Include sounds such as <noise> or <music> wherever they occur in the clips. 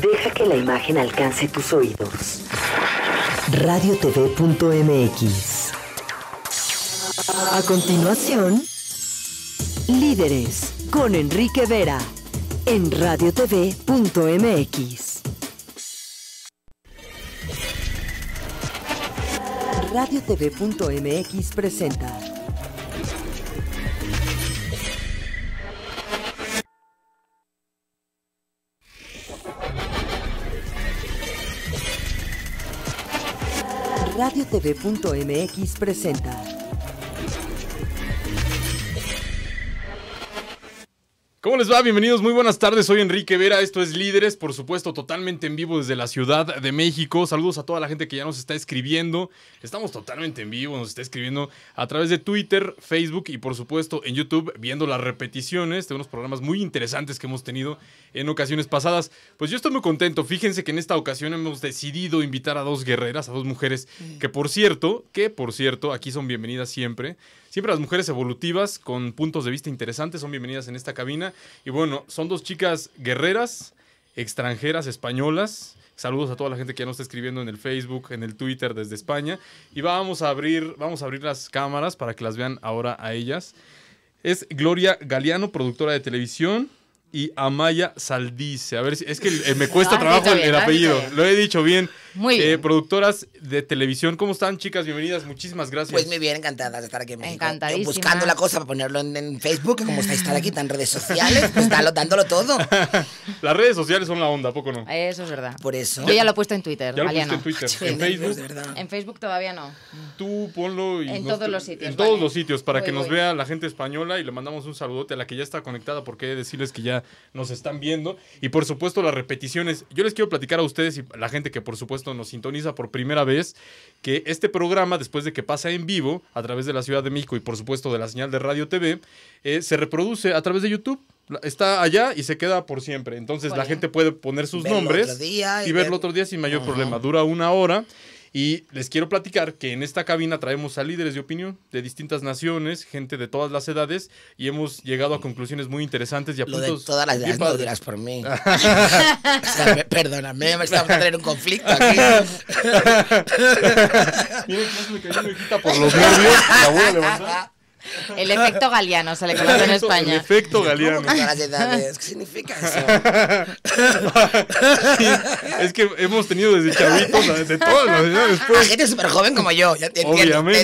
Deja que la imagen alcance tus oídos. Radiotv.mx A continuación, Líderes con Enrique Vera en radiotv.mx. Radiotv.mx presenta TV.mx presenta. ¿Cómo les va? Bienvenidos, muy buenas tardes. Soy Enrique Vera, esto es Líderes, por supuesto, totalmente en vivo desde la Ciudad de México. Saludos a toda la gente que ya nos está escribiendo. Estamos totalmente en vivo, nos está escribiendo a través de Twitter, Facebook y por supuesto en YouTube, viendo las repeticiones de unos programas muy interesantes que hemos tenido en ocasiones pasadas. Pues yo estoy muy contento. Fíjense que en esta ocasión hemos decidido invitar a dos guerreras, a dos mujeres, que por cierto, que por cierto, aquí son bienvenidas siempre. Siempre las mujeres evolutivas con puntos de vista interesantes son bienvenidas en esta cabina. Y bueno, son dos chicas guerreras, extranjeras, españolas. Saludos a toda la gente que ya nos está escribiendo en el Facebook, en el Twitter desde España. Y vamos a abrir, vamos a abrir las cámaras para que las vean ahora a ellas. Es Gloria Galeano, productora de televisión y Amaya Saldice. A ver si es que eh, me cuesta ah, trabajo el, ah, apellido. Lo he dicho bien. Muy eh, bien. productoras de televisión, ¿cómo están, chicas? Bienvenidas, muchísimas gracias. Pues muy bien, encantadas de estar aquí en eh, Buscando la cosa para ponerlo en, Facebook, como está estar aquí tan redes sociales, pues dándolo todo. <laughs> Las redes sociales son la onda, poco no? Eso es verdad. Por eso. Yo ya lo he puesto en Twitter, ¿Ya lo en Facebook. En Facebook todavía no. Tú ponlo y en todos los sitios. En todos los sitios para que nos vea la gente española y le mandamos un saludote a la que ya está conectada porque decirles que ya nos están viendo. Y por supuesto las repeticiones. Yo les quiero platicar a ustedes y la gente que por supuesto nos sintoniza por primera vez que este programa, después de que pasa en vivo a través de la Ciudad de México y por supuesto de la señal de Radio TV, eh, se reproduce a través de YouTube está allá y se queda por siempre. Entonces la gente puede poner sus nombres y, verlo otro día sin mayor problema. Dura una hora y les quiero platicar que en esta cabina traemos a líderes de opinión de distintas naciones, gente de todas las edades, y hemos llegado a conclusiones muy interesantes y a Lo puntos de todas las edades no dirás por mí. <laughs> o sea, me, perdóname, me estaba teniendo un conflicto aquí. <laughs> Mira, me cayó una hijita por los nervios. La voy a levantar. <laughs> El efecto galeano se le conoce en España. El efecto galeano. ¿Qué significa eso? <laughs> es que hemos tenido desde chavitos, desde todas las edades. La ah, pues. gente súper joven como yo, ya te entiendo. Obviamente.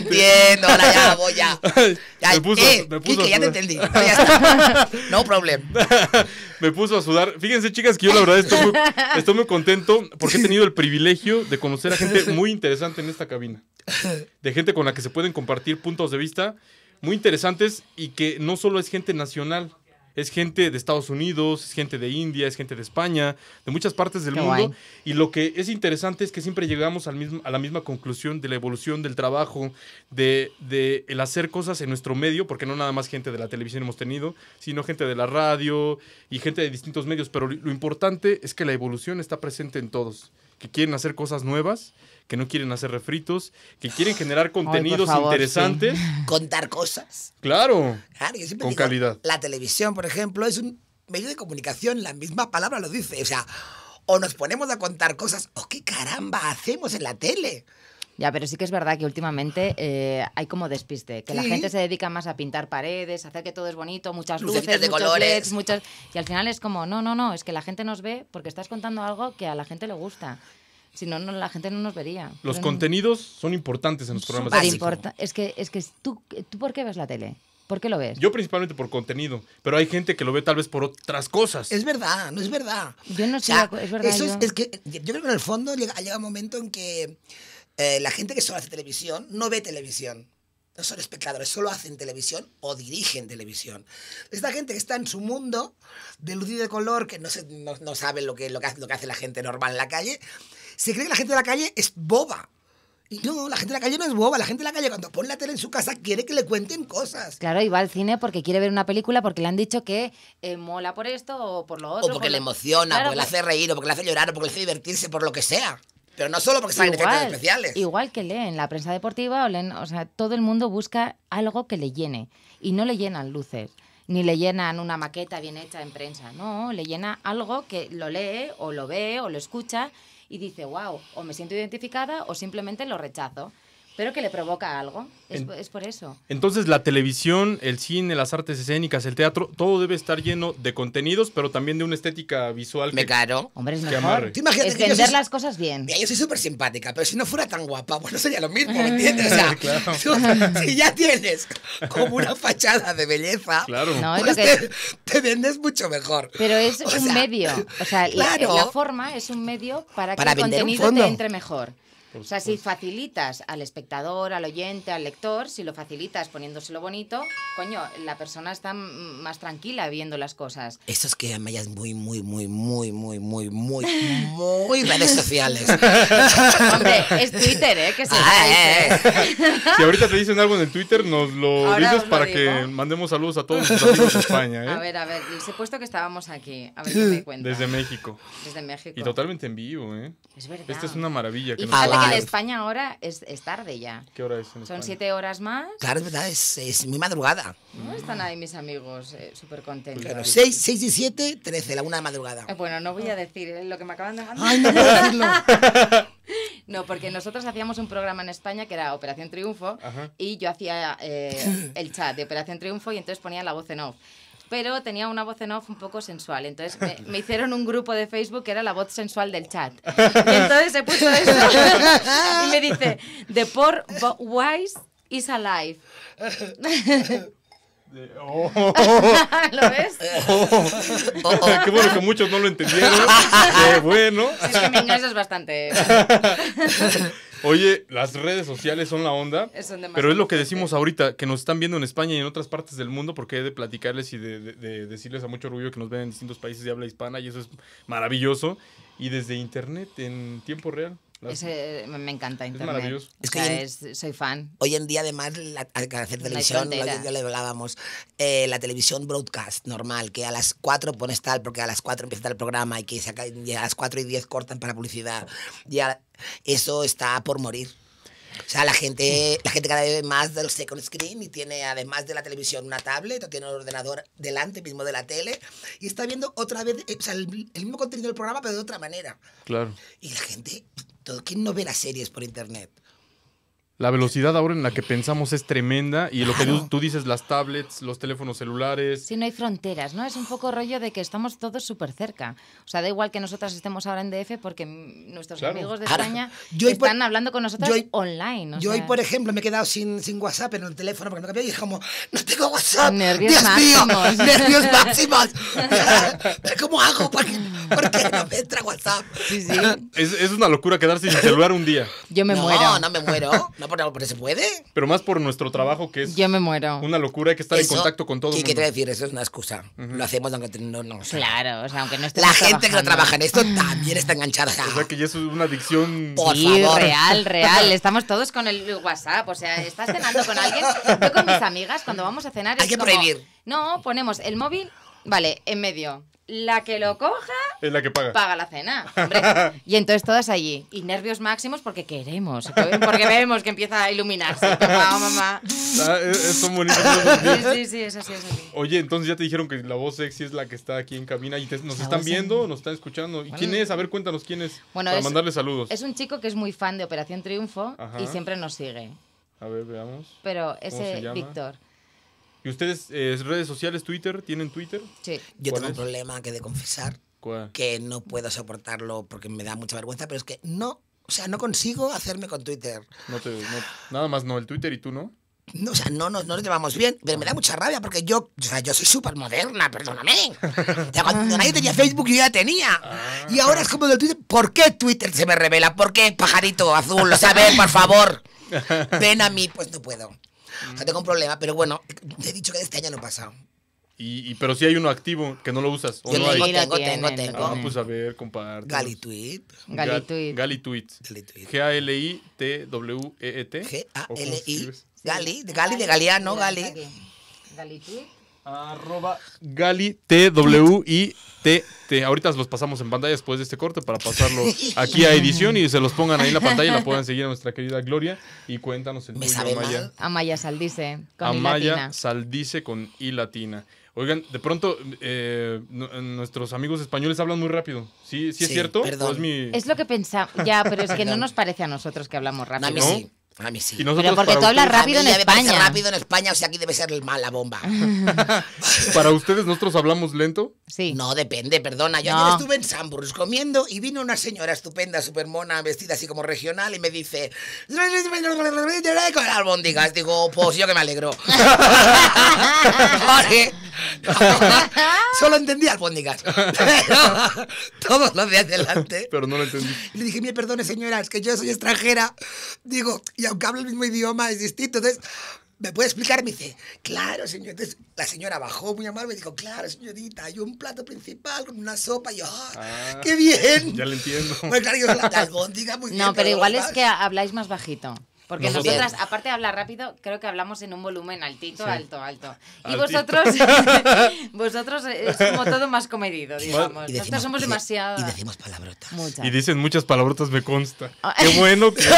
entiendo, ahora ya voy, ya. ya me ya te entendí. No, problem. <laughs> me puso a sudar. Fíjense, chicas, que yo la verdad estoy muy, estoy muy contento porque he tenido el privilegio de conocer a gente muy interesante en esta cabina. De gente con la que se pueden compartir puntos de vista muy interesantes y que no solo es gente nacional, es gente de Estados Unidos, es gente de India, es gente de España, de muchas partes del mundo. Y lo que es interesante es que siempre llegamos al mismo, a la misma conclusión de la evolución del trabajo, de, de, el hacer cosas en nuestro medio, porque no nada más gente de la televisión hemos tenido, sino gente de la radio y gente de distintos medios. Pero lo importante es que la evolución está presente en todos, que quieren hacer cosas nuevas que no quieren hacer refritos, que quieren generar contenidos interesantes. <laughs> Contar cosas. Claro. con calidad. La televisión, por ejemplo, es un medio de comunicación, la misma palabra lo dice. O sea, o nos ponemos a contar cosas, o qué caramba hacemos en la tele. Ya, pero sí que es verdad que últimamente eh, hay como despiste, que la gente se dedica más a pintar paredes, hacer que todo es bonito, muchas luces, de muchos colores, e y al final es como, no, no, no, es que la gente nos ve porque estás contando algo que a la gente le gusta. Si no, la gente no nos vería. Los contenidos son importantes en los programas de importa. Es que, es que tú, tú, ¿por qué ves la tele? ¿Por qué lo ves? Yo principalmente por contenido, pero hay gente que lo ve tal vez por otras cosas. Es verdad, no es verdad. Yo no sé, es verdad. yo... que yo creo que en el fondo llega, llega un momento en que eh, la gente que solo hace televisión no ve televisión. No son espectadores, solo hacen televisión o dirigen televisión. Esta gente que está en su mundo de de color, que no, sabe lo que, lo que hace la gente normal en la calle, se cree que la gente de la calle es boba. Y no, la gente de la calle no es boba. La gente de la calle, cuando pone la tele en su casa, quiere que le cuenten cosas. Claro, y va al cine porque quiere ver una película porque le han dicho que eh, mola por esto o por lo otro. O porque le emociona, porque le pues hace reír, o porque le hace llorar, o porque le hace divertirse, por lo que sea. Pero no solo porque en efectos especiales. Igual que leen la prensa deportiva, o, leen, o sea, todo el mundo busca algo que le llene. Y no le llenan luces ni le llenan una maqueta bien hecha en prensa, no, le llena algo que lo lee o lo ve o lo escucha y dice, wow, o me siento identificada o simplemente lo rechazo pero que le provoca algo. Es, por eso. Entonces la televisión, el cine, las artes escénicas, el teatro, todo debe estar lleno de contenidos, pero también de una estética visual. Me caro. Hombre, es que mejor. imagínate es vender las cosas bien. yo soy súper simpática, pero si no fuera tan guapa, bueno, sería lo mismo, ¿me ah. entiendes? O sea, <laughs> claro. <laughs> si ya tienes como una fachada de belleza, claro. no, pues te, vendes mucho mejor. Pero es un medio. O sea, la, forma es un medio para, para que el contenido te entre mejor o sea, si facilitas al espectador, al oyente, al lector, si lo facilitas poniéndoselo bonito, coño, la persona está más tranquila viendo las cosas. Eso es que me llamas muy, muy, muy, muy, muy, muy, muy, muy redes sociales. <laughs> Hombre, es Twitter, ¿eh? Que se ah, eh, eh. <laughs> Si ahorita te dicen algo en el Twitter, nos lo dices para que mandemos saludos a todos nuestros amigos de España, ¿eh? A ver, a ver, he puesto que estábamos aquí, a ver si me cuenta. Desde México. Desde México. Y totalmente en vivo, ¿eh? Es verdad. Esta es una maravilla. Que nos en España ahora es, es, tarde ya. ¿Qué hora es en Son siete horas más. Claro, es verdad, es, es muy madrugada. ¿No están ahí mis amigos eh, súper contentos? Claro, seis, y siete, 13, la una de madrugada. Eh, bueno, no voy a decir eh, lo que me acaban de no decirlo. <laughs> No, porque nosotros hacíamos un programa en España que era Operación Triunfo y yo hacía el chat de Operación Triunfo y entonces ponía la voz en off pero tenía una voz en off un poco sensual. Entonces <laughs> me, hicieron un grupo de Facebook que era la voz sensual del chat. <laughs> Y entonces he puesto eso <laughs> y me dice, The poor wise is alive. Oh. ¿Lo ves? Oh, oh, qué bueno que muchos no lo entendieron. Qué bueno. Es que mi inglés es bastante. Oye, las redes sociales son la onda. pero es lo que decimos ahorita, que nos están viendo en España y en otras partes del mundo, porque he de platicarles y de, de decirles a mucho orgullo que nos ven en distintos países de habla hispana y eso es maravilloso. Y desde internet en tiempo real me encanta Internet. Es, soy fan. Hoy en día, además, la, televisión, le hablábamos, eh, la televisión broadcast normal, que a las 4 pone tal, porque a las 4 empieza el programa y que a las 4 y 10 cortan para publicidad. Ya, eso está por morir. O sea, la gente, la gente cada vez ve más del second screen y tiene además de la televisión una tablet, o tiene un ordenador delante mismo de la tele y está viendo otra vez, eh, o sea, el, mismo contenido del programa pero de otra manera. Claro. Y la gente, todo, ¿quién no ve las series por internet? La velocidad ahora en la que pensamos es tremenda y lo que tú, dices, las tablets, los teléfonos celulares. Sí, no hay fronteras, ¿no? Es un poco rollo de que estamos todos súper cerca. O sea, da igual que nosotras estemos ahora en DF porque nuestros amigos de España están hablando con nosotros yo, online. yo hoy, por ejemplo, me he quedado sin, sin WhatsApp en el teléfono porque me cambié y es como, no tengo WhatsApp. Nervios Dios <laughs> nervios máximos. <laughs> ¿Cómo hago? ¿Por qué, no me entra WhatsApp? Sí, sí. Es, es, una locura quedarse sin celular un día. Yo me muero. No, no me muero. No pero, pero, se puede. Pero más por nuestro trabajo que es. Yo me muero. Una locura, hay que estar en contacto con todo. Sí, ¿qué te decir? Eso es una excusa. Lo hacemos aunque no, no Claro, o sea, aunque no esté. La gente que no trabaja en esto también está enganchada. O sea, que ya es una adicción. Por real, real. <laughs> Estamos todos con el WhatsApp. O sea, estás cenando con alguien. Yo con mis amigas, cuando vamos a cenar. Hay es que prohibir. No, ponemos el móvil, vale, en medio la que lo coja es la que paga. Paga la cena. <laughs> y entonces todas allí. Y nervios máximos porque queremos. Porque vemos que empieza a iluminarse. <laughs> Papá o mamá. Ah, e-, sí, sí, sí, es así, Oye, entonces ya te dijeron que la voz sexy es la que está aquí en cabina y nos están viendo, nos están escuchando. ¿Y quién es? A ver, cuéntanos quién es. para mandarle saludos. Es un chico que es muy fan de Operación Triunfo y siempre nos sigue. A ver, veamos. Pero ese Víctor. ¿Y ustedes, eh, redes sociales, Twitter? ¿Tienen Twitter? Sí. Yo tengo un problema que de confesar. ¿Cuál? Que no puedo soportarlo porque me da mucha vergüenza, pero es que no, o sea, no consigo hacerme con Twitter. No te, nada más no, el Twitter y tú no. No, o sea, no, no, nos llevamos bien, pero me da mucha rabia porque yo, o sea, yo soy súper moderna, perdóname. Ya cuando nadie tenía Facebook yo ya tenía. Ah. Y ahora es como del Twitter. ¿Por qué Twitter se me revela? ¿Por qué, pajarito azul? Lo sabes, por favor. Ven a mí, pues no puedo. O sea, tengo un problema, pero bueno, te he dicho que este año no he pasado. Y, pero sí hay uno activo que no lo usas. no tengo, tengo, tengo, ah, pues a ver, comparte. Galitweet. Galitweet. Galitweet. E e G-A-L-I-T-W-E-E-T. G-A-L-I. Gali, Gali de Galeano, Gali. Galitweet. Arroba Gali tw Ahorita los pasamos en pantalla después de este corte para pasarlo aquí a edición y se los pongan ahí en la pantalla y la puedan seguir a nuestra querida Gloria. Y cuéntanos el tuyo, Amaya. Amaya Saldice con Amaya Saldice con I latina. Oigan, de pronto eh, nuestros amigos españoles hablan muy rápido. ¿Sí, sí es cierto? Es, lo que pensamos. Ya, pero es que <laughs> no nos parece a nosotros que hablamos rápido. No, a mí sí. Pero porque tú hablas rápido en España. rápido en España, o sea, aquí debe ser el mal, la bomba. <laughs> <laughs> ¿Para ustedes nosotros hablamos lento? Sí. No, depende, perdona. Yo estuve en Samburs comiendo y vino una señora estupenda, mona vestida así como regional y me dice... Con albóndigas. Digo, pues yo que me alegro. <laughs> Solo entendí albóndigas. todos los de adelante. Pero no lo entendí. Le dije, mire, perdone señoras que yo soy extranjera. Digo, aunque habla el mismo idioma, es distinto. Entonces, ¿me puede explicar? Me dice, claro, señorita Entonces, la señora bajó muy amable y dijo, claro, señorita, hay un plato principal con una sopa. Y yo, ah, ah, ¡qué bien! Ya lo entiendo. claro, yo muy bien, No, pero igual es que habláis más bajito. Porque nosotras, aparte de hablar rápido, creo que hablamos en un volumen altito, alto, alto. Y vosotros, <laughs> vosotros es todo más comedido, digamos. nosotros somos demasiado. Y decimos palabrotas. Y dicen muchas palabrotas, me consta. Ah. Qué bueno que, <laughs>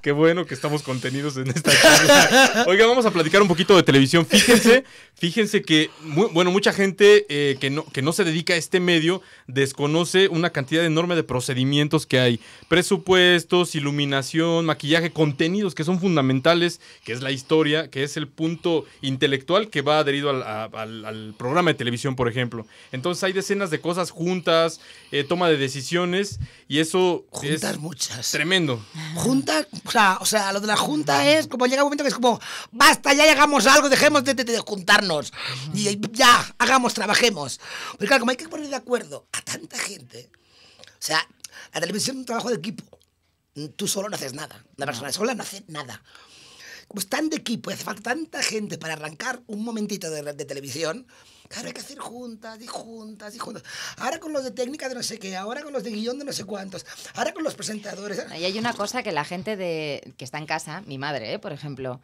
qué bueno que estamos contenidos en esta charla. Oiga, vamos a platicar un poquito de televisión. Fíjense, fíjense que, bueno, mucha gente eh, que, no, que no se dedica a este medio desconoce una cantidad enorme de procedimientos que hay. Presupuestos, iluminación, maquillaje contenidos que son fundamentales, que es la historia, que es el punto intelectual que va adherido al, programa de televisión, por ejemplo. Entonces hay decenas de cosas juntas, eh, toma de decisiones y eso Juntas muchas. tremendo. Junta, o sea, lo de la junta es como llega un momento que es como, basta, ya hagamos algo, dejemos de, de, juntarnos y ya, hagamos, trabajemos. Porque claro, como hay que poner de acuerdo a tanta gente, o sea, la televisión es un trabajo de equipo. Tú solo no haces nada. Una persona sola no hace nada. Pues de equipo, hace falta tanta gente para arrancar un momentito de, de televisión. Claro, hay que hacer juntas y juntas y juntas. Ahora con los de técnica de no sé qué, ahora con los de guión de no sé cuántos, ahora con los presentadores. Y ah. hay una cosa que la gente de, que está en casa, mi madre, eh, por ejemplo,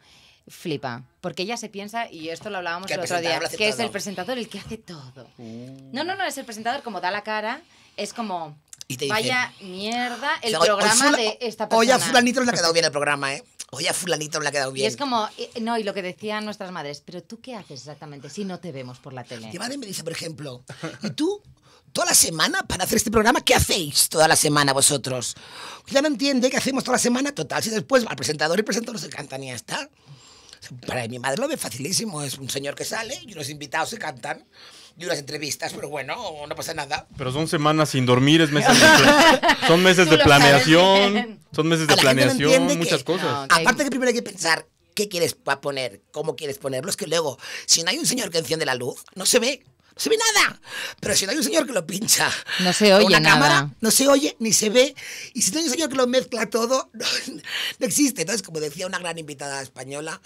flipa. Porque ella se piensa, y esto lo hablábamos el, otro día, que es el presentador el que hace todo. Uh. No, no, no, es el presentador como da la cara, es como Vaya mierda el programa de esta persona. Hoy a fulanito no le ha quedado bien el programa, ¿eh? Hoy a fulanito no le ha quedado bien. Y es como, eh, no, y lo que decían nuestras madres, pero ¿tú qué haces exactamente si no te vemos por la tele? Mi madre me dice, por ejemplo, ¿y tú? Toda la semana para hacer este programa, ¿qué hacéis toda la semana vosotros? Pues ya no entiende qué hacemos toda la semana, total. Si después al presentador y presentador se cantan y ya está. Para mi madre lo ve facilísimo. Es un señor que sale y los invitados se cantan de unas entrevistas, pero bueno, no pasa nada. Pero son semanas sin dormir, es meses <laughs> son meses de planeación, son meses de planeación, muchas cosas. Aparte que primero hay que pensar qué quieres poner, cómo quieres ponerlo, es que luego, si no hay un señor que enciende la luz, no se ve no se ve nada. Pero si no hay un señor que lo pincha. No se oye una cámara, no se oye ni se ve. Y si no hay un señor que lo mezcla todo, <laughs> no, no existe. Entonces, como decía una gran invitada española,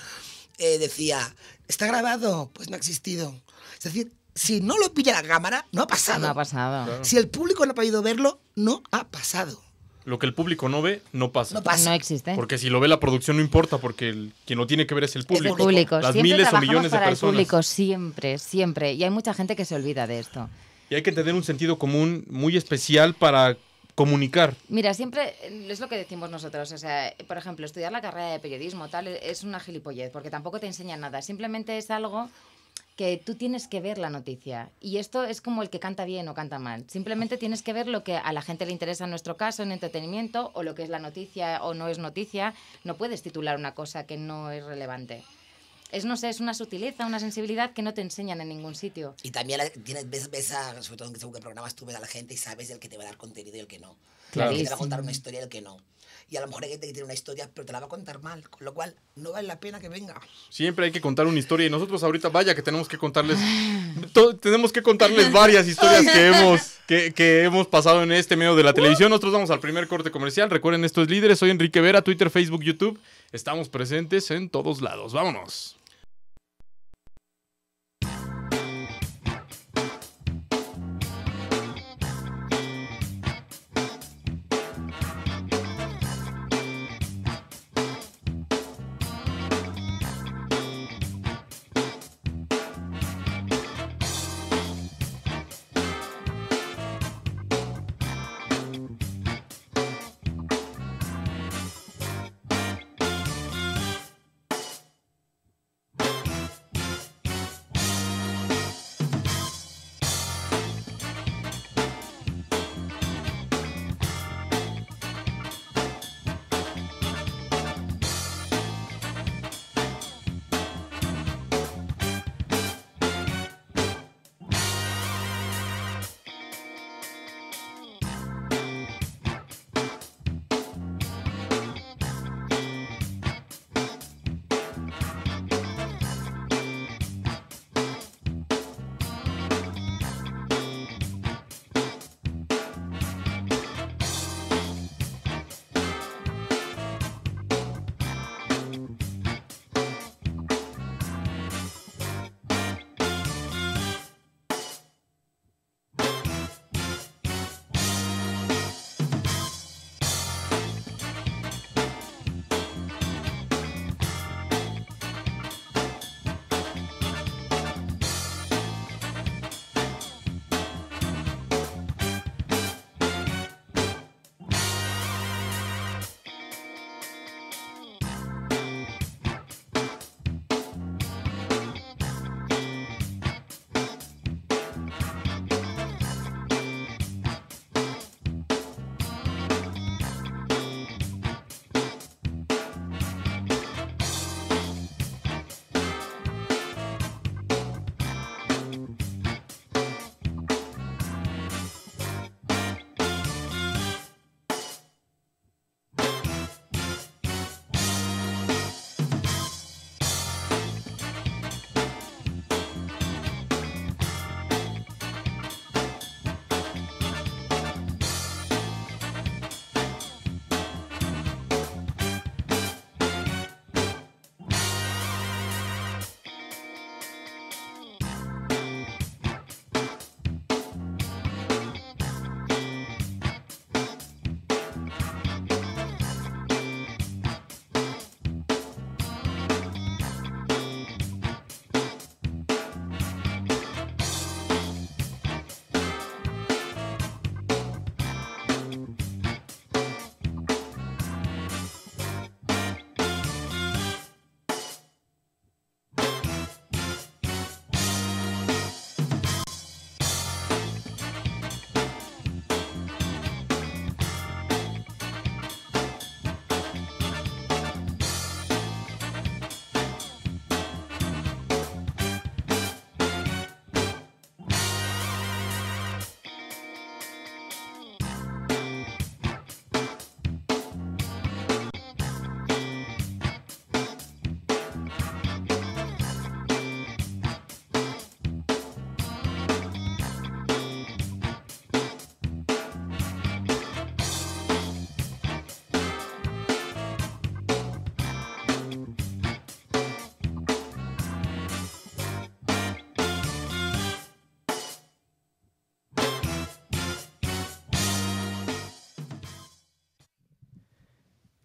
eh, decía, está grabado, pues no ha existido. Es decir, si no lo pilla la cámara, no ha pasado. No ha pasado. Si el público no ha podido verlo, no ha pasado. Lo que el público no ve, no pasa. No pasa. No existe. Porque si lo ve la producción, no importa, porque el, quien lo tiene que ver es el público. el público. Las miles o millones de personas. El público, siempre, siempre. Y hay mucha gente que se olvida de esto. Y hay que tener un sentido común muy especial para comunicar. Mira, siempre eh, es lo que decimos nosotros. O sea, por ejemplo, estudiar la carrera de periodismo tal es una gilipollez, porque tampoco te enseña nada. Simplemente es algo que tú tienes que ver la noticia. Y esto es como el que canta bien o canta mal. Simplemente tienes que ver lo que a la gente le interesa en nuestro caso, en entretenimiento, o lo que es la noticia o no es noticia. No puedes titular una cosa que no es relevante. Es, no sé, es una sutileza, una sensibilidad que no te enseñan en ningún sitio. Y también tienes, ves, ves a, sobre todo en programas, tú ves a la gente y sabes el que te va a dar contenido y el que no. Claro. te va a contar una historia y el que no y a lo mejor hay gente que tiene una historia, pero te la va a contar mal, con lo cual no vale la pena que venga. Siempre hay que contar una historia y nosotros ahorita, vaya que tenemos que contarles, tenemos que contarles varias historias que hemos, que hemos pasado en este medio de la televisión. Nosotros vamos al primer corte comercial. Recuerden, esto es líderes, soy Enrique Vera, Twitter, Facebook, YouTube. Estamos presentes en todos lados. Vámonos.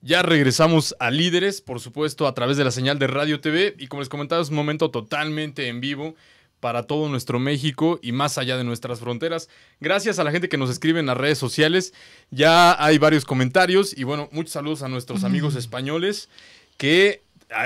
Ya regresamos a Líderes, por supuesto, a través de la señal de Radio TV. Y como les comentaba, es un momento totalmente en vivo para todo nuestro México y más allá de nuestras fronteras. Gracias a la gente que nos escribe en las redes sociales. Ya hay varios comentarios y bueno, muchos saludos a nuestros amigos españoles que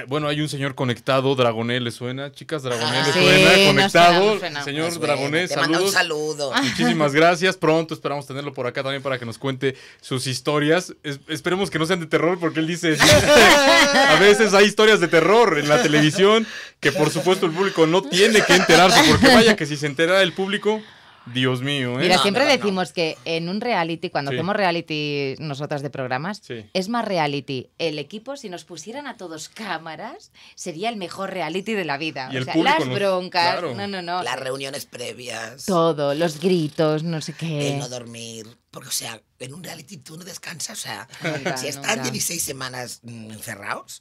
bueno, hay un señor conectado, Dragonel, ¿le suena? Chicas, Dragonel, ¿le ah, suena? Conectado. Señor pues Dragonel, saludos. un saludo. Muchísimas <laughs> gracias. Pronto esperamos tenerlo por acá también para que nos cuente sus historias. esperemos que no sean de terror, porque él dice: A veces hay historias de terror en la televisión que, por supuesto, el público no tiene que enterarse, porque vaya que si se entera el público. Dios mío, ¿eh? Mira, siempre decimos que en un reality, cuando hacemos reality nosotras de programas, es más reality. El equipo, si nos pusieran a todos cámaras, sería el mejor reality de la vida. las broncas, no, no, no. Las reuniones previas. Todo, los gritos, no sé qué. El no dormir. Porque, o sea, en un reality tú no descansas. O sea, <laughs> si estás 16 semanas mm, encerrados,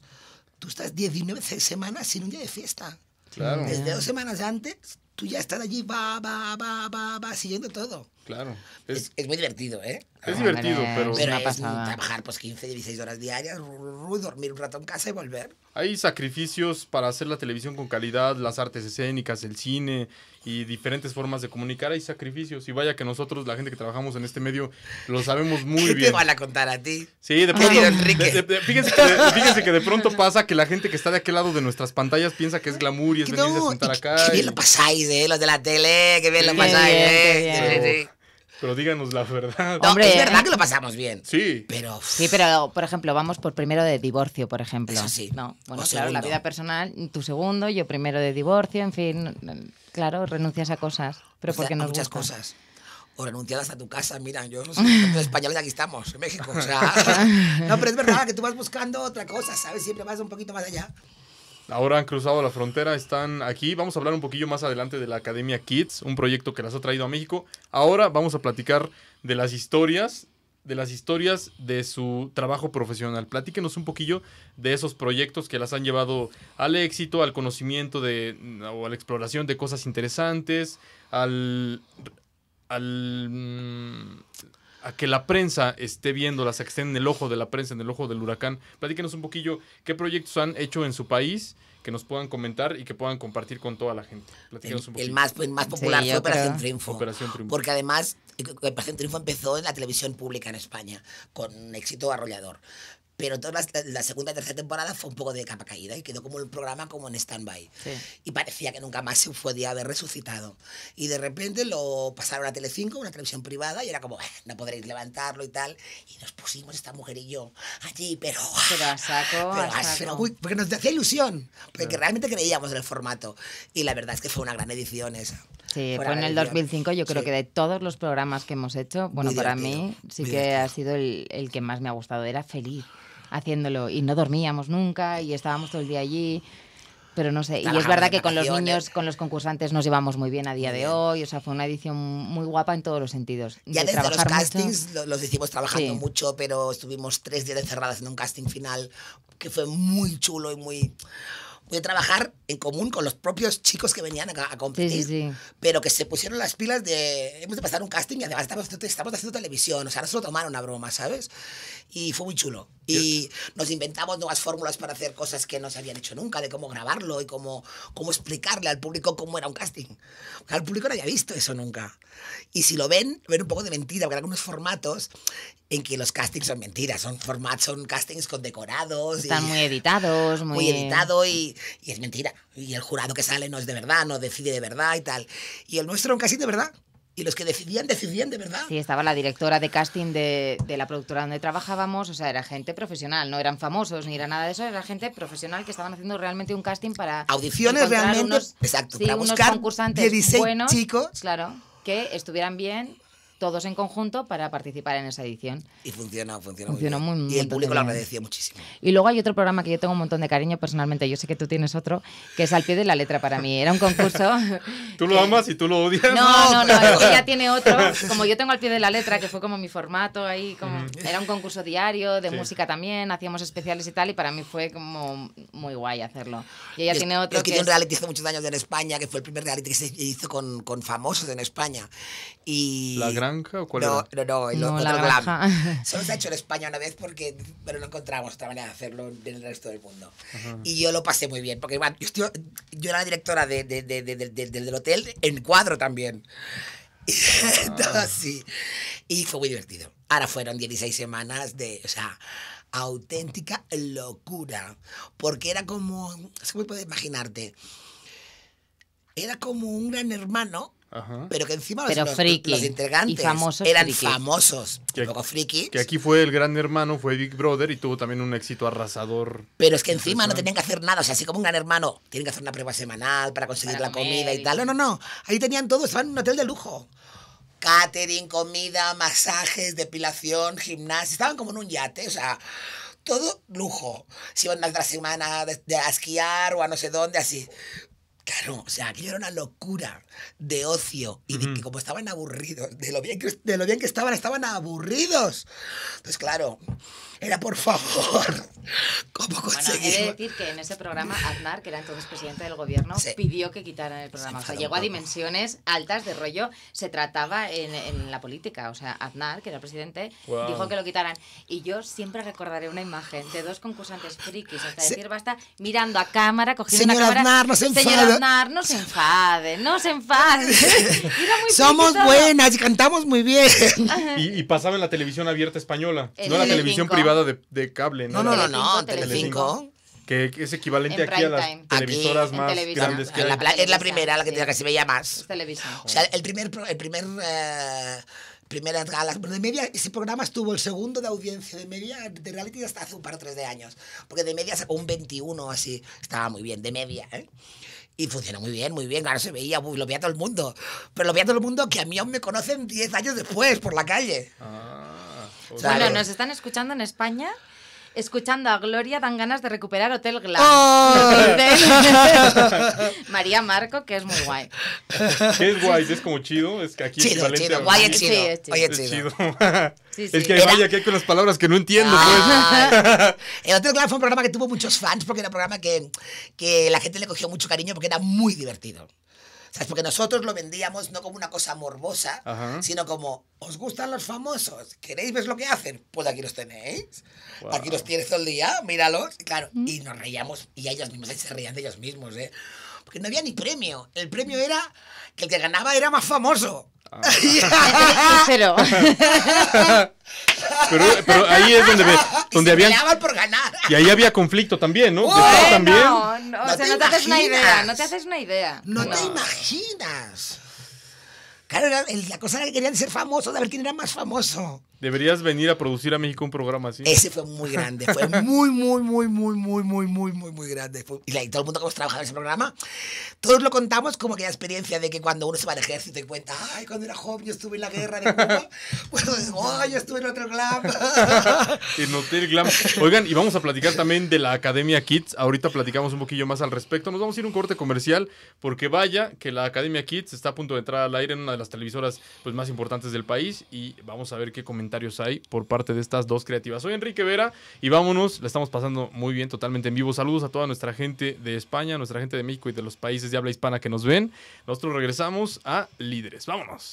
tú estás 19 semanas sin un día de fiesta. Claro. Desde dos semanas antes tú ya estás allí, va, va, va, va, va, siguiendo todo. Claro. Es, muy divertido, ¿eh? Es divertido, pero, pero es trabajar pues 15, 16 horas diarias, dormir un rato en casa y volver. Hay sacrificios para hacer la televisión con calidad, las artes escénicas, el cine y diferentes formas de comunicar. Hay sacrificios. Y vaya que nosotros, la gente que trabajamos en este medio, lo sabemos <laughs> muy ¿Qué bien. te van a contar a ti? Sí, de pronto. Enrique. fíjense, que de, pronto pasa que la gente que está de aquel lado de nuestras pantallas piensa que es glamour y es venir a sentar acá. Qué, bien lo pasáis, ¿eh? Los de la tele, qué bien lo pasáis, ¿eh? sí, sí. Pero díganos la verdad. Hombre, es verdad que lo pasamos bien. Sí. Pero. Sí, pero, por ejemplo, vamos por primero de divorcio, por ejemplo. Eso sí. No, bueno, claro, la vida personal, tu segundo, yo primero de divorcio, en fin. Claro, renuncias a cosas. Pero o porque no. Muchas cosas o renunciadas a tu casa, mira, yo no soy español aquí estamos, en México, o sea, <laughs> no, pero es verdad que tú vas buscando otra cosa, ¿sabes? Siempre vas un poquito más allá. Ahora han cruzado la frontera, están aquí. Vamos a hablar un poquillo más adelante de la Academia Kids, un proyecto que las ha traído a México. Ahora vamos a platicar de las historias, de las historias de su trabajo profesional. Platíquenos un poquillo de esos proyectos que las han llevado al éxito, al conocimiento de, o a la exploración de cosas interesantes, al... al mm, a que la prensa esté viendo a que estén en el ojo de la prensa, en el ojo del huracán. Platíquenos un poquillo qué proyectos han hecho en su país que nos puedan comentar y que puedan compartir con toda la gente. el, más, popular fue Operación Operación Triunfo. Porque además, eh, Operación Triunfo empezó en la televisión pública en España, con éxito arrollador pero toda la, segunda y tercera temporada fue un poco de capa caída y quedó como el programa como en stand-by. Y parecía que nunca más se podía haber resucitado. Y de repente lo pasaron a Telecinco, una televisión privada, y era como, ah, no podréis levantarlo y tal. Y nos pusimos esta mujer y yo allí, pero... Pero ah, a saco, ah, porque nos hacía ilusión, porque realmente creíamos en el formato. Y la verdad es que fue una gran edición esa. Sí, fue en el 2005 yo creo que de todos los programas que hemos hecho, bueno, para mí sí que ha sido el, el que más me ha gustado, era feliz haciéndolo y no dormíamos nunca y estábamos todo el día allí. Pero no sé, y es verdad que con los niños, con los concursantes nos llevamos muy bien a día de hoy, o sea, fue una edición muy guapa en todos los sentidos. Ya de desde los castings los hicimos trabajando mucho, pero estuvimos tres días encerradas en un casting final que fue muy chulo y muy de trabajar en común con los propios chicos que venían a, competir, pero que se pusieron las pilas de, hemos de pasar un casting y además estamos, haciendo televisión, o sea, no se lo tomaron a broma, ¿sabes? Y fue muy chulo. Y nos inventamos nuevas fórmulas para hacer cosas que no se habían hecho nunca, de cómo grabarlo y cómo, cómo explicarle al público cómo era un casting. al público no había visto eso nunca. Y si lo ven, ven un poco de mentira, porque hay algunos formatos en que los castings son mentiras, son formatos, son castings con decorados. Están muy editados, muy... Muy editado y y es mentira. Y el jurado que sale no es de verdad, no decide de verdad y tal. Y el nuestro era un casting de verdad. Y los que decidían, decidían de verdad. Sí, estaba la directora de casting de, de, la productora donde trabajábamos, o sea, era gente profesional, no eran famosos ni era nada de eso, era gente profesional que estaban haciendo realmente un casting para. Audiciones realmente. exacto, para buscar concursantes buenos, chicos. Claro, que estuvieran bien todos en conjunto para participar en esa edición. Y funciona, Funcionó muy y el público lo agradecía muchísimo. Y luego hay otro programa que yo tengo un montón de cariño personalmente, yo sé que tú tienes otro, que es Al pie de la letra para mí. Era un concurso. <laughs> tú lo amas y tú lo odias. No, no, no, ella tiene otro. Como yo tengo Al pie de la letra, que fue como mi formato ahí, como era un concurso diario de música también, hacíamos especiales y tal, y para mí fue como muy guay hacerlo. Y ella tiene otro. que, es... un reality hace muchos años en España, que fue el primer reality que se hizo con, con famosos en España. Y la gran no, No, no, no, <laughs> Solo se ha hecho en España una vez porque pero no encontramos otra manera de hacerlo en el resto del mundo. Y yo lo pasé muy bien, porque yo, era la directora de, de, de, del hotel en cuadro también. <laughs> Y, ah. y fue muy divertido. Ahora fueron 16 semanas de, o sea, auténtica locura, porque era como, se puede imaginarte, era como un gran hermano pero que encima los, integrantes y famosos eran famosos, que, frikis. Que aquí fue el gran hermano, fue Big Brother y tuvo también un éxito arrasador. Pero es que encima no tenían que hacer nada, o sea, así como un gran hermano, tienen que hacer una prueba semanal para conseguir la comida y tal. No, no, no, ahí tenían todo, estaban en un hotel de lujo. Catering, comida, masajes, depilación, gimnasia, estaban como en un yate, o sea, todo lujo. Si iban la semana de, a esquiar o a no sé dónde, así. Claro, o sea, aquello era una locura de ocio y de que como estaban aburridos, de lo, bien que, de lo bien que estaban, estaban aburridos. Entonces, claro, era por favor. ¿Cómo conseguimos? Bueno, he de decir que en ese programa Aznar, que era entonces presidente del gobierno, pidió que quitaran el programa. o sea, llegó a dimensiones altas de rollo. Se trataba en, la política. O sea, Aznar, que era presidente, dijo que lo quitaran. Y yo siempre recordaré una imagen de dos concursantes frikis, hasta decir basta, mirando a cámara, cogiendo Señor una cámara. Aznar, no se enfade. Señor Aznar, no se enfade, no se enfade. <laughs> Somos buenas y cantamos muy bien. Y, pasaba en la televisión abierta española, no en la televisión privada de, cable, ¿no? No, no, no, Telecinco. Que es equivalente aquí a las televisoras más grandes que la, Es la primera, la que, se veía más. O sea, el primer... El primer primera eh, primeras galas. Pero de media, ese programa estuvo el segundo de audiencia de media de reality hasta hace un par tres de años. Porque de media sacó un 21 así. Estaba muy bien, de media, ¿eh? Y funcionó muy bien, muy bien. ahora se veía, lo veía todo el mundo. Pero lo veía todo el mundo que a mí aún me conocen 10 años después por la calle. Ah. Bueno, eh, nos están escuchando en España escuchando a Gloria dan ganas de recuperar Hotel Glam. ¡Oh! <laughs> María Marco, que es muy guay. ¿Qué es guay? ¿Es como chido? Es que aquí chido, es chido. Guay es chido. Sí, es chido. es chido. Sí, que vaya que hay con las palabras que no entiendo. Pues. El Hotel Glam fue un programa que tuvo muchos fans porque era un programa que, que la gente le cogió mucho cariño porque era muy divertido. ¿Sabes? Porque nosotros lo vendíamos no como una cosa morbosa, sino como, ¿os gustan los famosos? ¿Queréis ver lo que hacen? Pues aquí los tenéis. Aquí los tienes todo el día, míralos. Y claro, y nos reíamos y ellos mismos se reían de ellos mismos, ¿eh? Porque no había ni premio. El premio era que el que ganaba era más famoso. <laughs> Pero, ahí es donde, donde y ganar. Y ahí había conflicto también, ¿no? también. No, no, no te, haces una idea. No te haces una idea. No, no. te imaginas. Claro, la cosa era que querían ser famosos, a ver quién era más famoso. Deberías venir a producir a México un programa así. Ese fue muy grande, fue muy, muy, muy, muy, muy, muy, muy, muy, muy grande. Y, todo el mundo que hemos trabajado en ese programa, todos lo contamos como aquella experiencia de que cuando uno se va al ejército y cuenta, ay, cuando era joven yo estuve en la guerra de Cuba, <laughs> pues, ay, yo estuve en otro glam. <laughs> en Hotel Glam. Oigan, y vamos a platicar también de la Academia Kids. Ahorita platicamos un poquillo más al respecto. Nos vamos a ir un corte comercial, porque vaya que la Academia Kids está a punto de entrar al aire en una de las televisoras pues, más importantes del país y vamos a ver qué comentar hay por parte de estas dos creativas. Soy Enrique Vera y vámonos, la estamos pasando muy bien, totalmente en vivo. Saludos a toda nuestra gente de España, nuestra gente de México y de los países de habla hispana que nos ven. Nosotros regresamos a Líderes. Vámonos.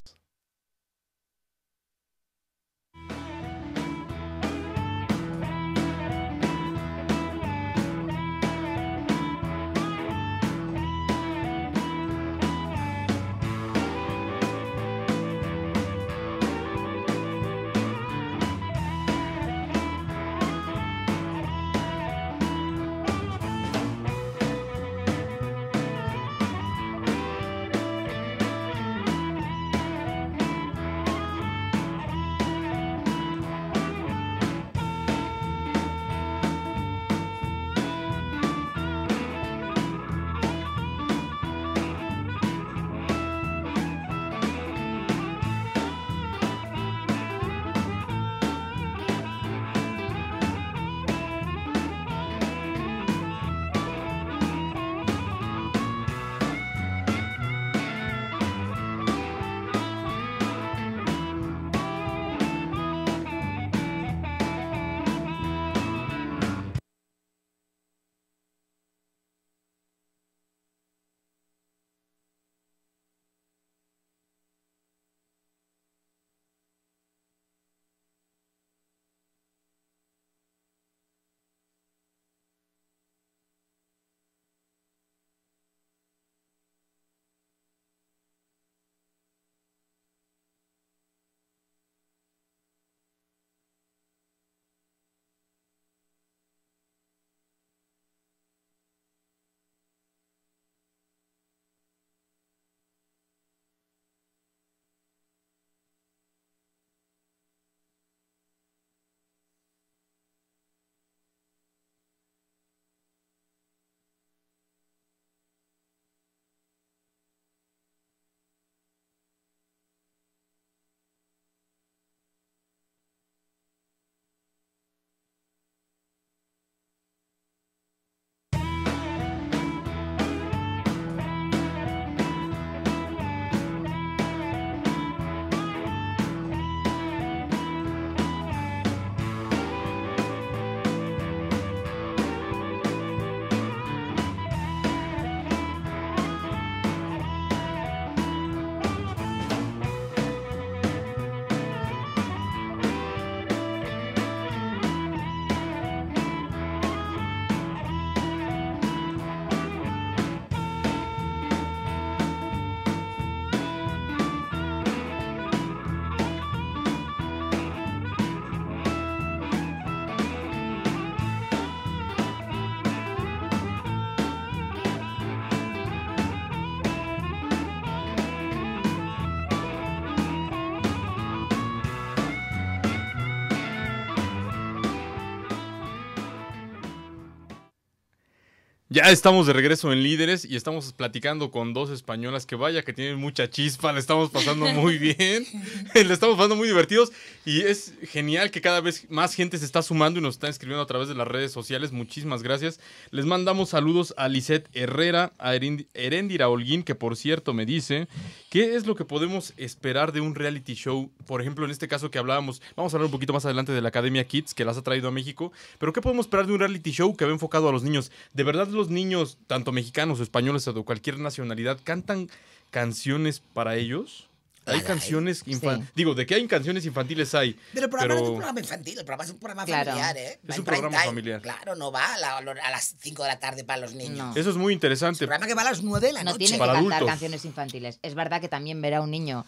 Ya estamos de regreso en Líderes y estamos platicando con dos españolas que vaya que tienen mucha chispa, le estamos pasando muy <laughs> bien, le <laughs> estamos pasando muy divertidos y es genial que cada vez más gente se está sumando y nos está escribiendo a través de las redes sociales. Muchísimas gracias. Les mandamos saludos a Lisette Herrera, a Erendira Holguín, que por cierto me dice, ¿qué es lo que podemos esperar de un reality show? Por ejemplo, en este caso que hablábamos, vamos a hablar un poquito más adelante de la Academia Kids que las ha traído a México, pero ¿qué podemos esperar de un reality show que va enfocado a los niños? ¿De verdad los niños, tanto mexicanos, españoles o de cualquier nacionalidad, cantan canciones para ellos? Hay canciones infantiles. Digo, de qué hay canciones infantiles hay. Pero el programa no es un programa infantil, el programa es un programa familiar, ¿eh? es un programa familiar. Claro, no va a, las 5 de la tarde para los niños. Eso es muy interesante. Es programa que va a las 9 de la no noche. No tiene que cantar canciones infantiles. Es verdad que también ver a un niño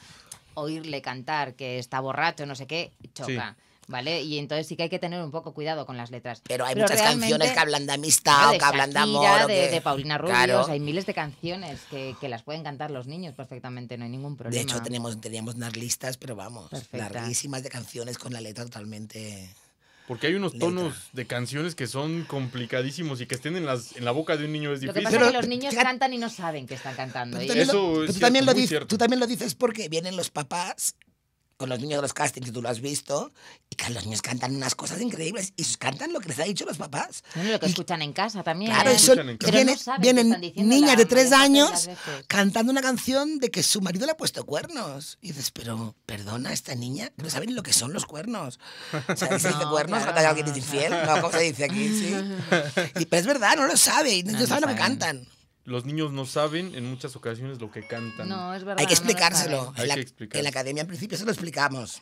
oírle cantar que está borracho, no sé qué, choca. ¿vale? Y entonces sí que hay que tener un poco cuidado con las letras. Pero hay muchas canciones que hablan de amistad o que hablan de amor. De, de Paulina Rubio, claro. hay miles de canciones que, que, las pueden cantar los niños perfectamente, no hay ningún problema. De hecho, tenemos, teníamos unas listas, pero vamos, larguísimas de canciones con la letra totalmente... Porque hay unos tonos de canciones que son complicadísimos y que estén en, las, en la boca de un niño es difícil. Lo que pasa es que los niños cantan y no saben que están cantando. Eso es tú, cierto, también lo tú también lo dices porque vienen los papás con los niños de los castings, tú lo has visto, y que los niños cantan unas cosas increíbles y cantan lo que les han dicho los papás. lo que escuchan en casa también. Claro, eso, vienen, vienen niñas de tres años cantando una canción de que su marido le ha puesto cuernos. Y dices, pero perdona, esta niña, no saben lo que son los cuernos. O sea, <laughs> ¿se dice no, cuernos? ¿Alguien es infiel? No, ¿cómo se dice aquí? Sí. <laughs> Y, pero es verdad, no lo sabe, y no, no saben lo que cantan los niños no saben en muchas ocasiones lo que cantan. No, es verdad. Hay que explicárselo. Hay que En la academia, en principio, se lo explicamos.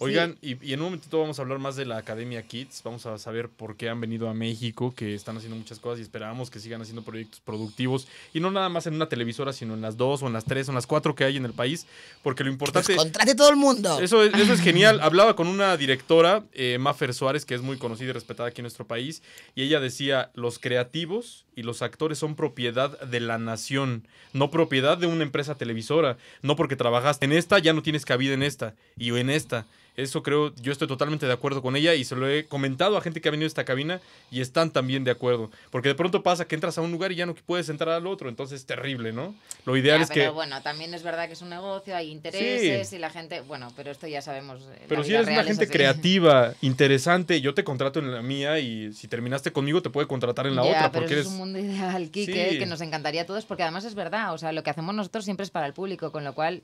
Oigan, y, en un momentito vamos a hablar más de la Academia Kids, vamos a saber por qué han venido a México, que están haciendo muchas cosas y esperamos que sigan haciendo proyectos productivos, y no nada más en una televisora, sino en las dos o en las tres o en las cuatro que hay en el país, porque lo importante... ¡Pues contrate todo el mundo. Eso es, eso es <laughs> genial. Hablaba con una directora, eh, Mafer Suárez, que es muy conocida y respetada aquí en nuestro país, y ella decía, los creativos y los actores son propiedad de la nación, no propiedad de una empresa televisora. No porque trabajaste en esta, ya no tienes cabida en esta y en esta. Eso creo, yo estoy totalmente de acuerdo con ella y se lo he comentado a gente que ha venido a esta cabina y están también de acuerdo. Porque de pronto pasa que entras a un lugar y ya no puedes entrar al otro, entonces es terrible, ¿no? Lo ideal es es pero que. bueno, también es verdad que es un negocio, hay intereses y la gente. Bueno, pero esto ya sabemos. Eh, pero si eres una gente creativa, <laughs> interesante, yo te contrato en la mía y si terminaste conmigo te puede contratar en la otra porque eres al que nos encantaría a todos, porque además es verdad, o sea, lo que hacemos nosotros siempre es para el público, con lo cual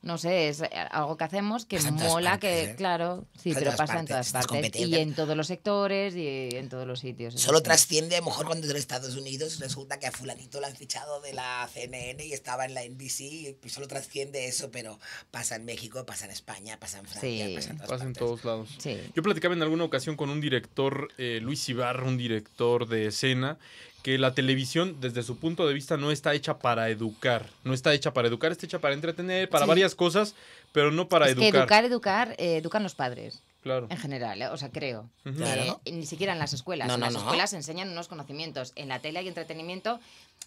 no sé, es eh, algo que hacemos que mola, que claro, sí, pero pasa en todas partes. Y en todos los sectores y en todos los sitios. Solo trasciende, a lo mejor cuando en Estados Unidos resulta que a fulanito lo han fichado de la CNN y estaba en la NBC, y pues, solo trasciende eso, pero pasa en México, pasa en España, pasa en Francia, pasa, en, todos lados. Yo platicaba en alguna ocasión con un director, eh, Luis Ibarra, un director de escena, que la televisión, desde su punto de vista, no está hecha para educar. No está hecha para educar, está hecha para entretener, para varias cosas, pero no para educar. educar, educar, eh, educan los padres. Claro. En general, eh, o sea, creo. Eh, ni siquiera en las escuelas. en las escuelas enseñan unos conocimientos. En la tele hay entretenimiento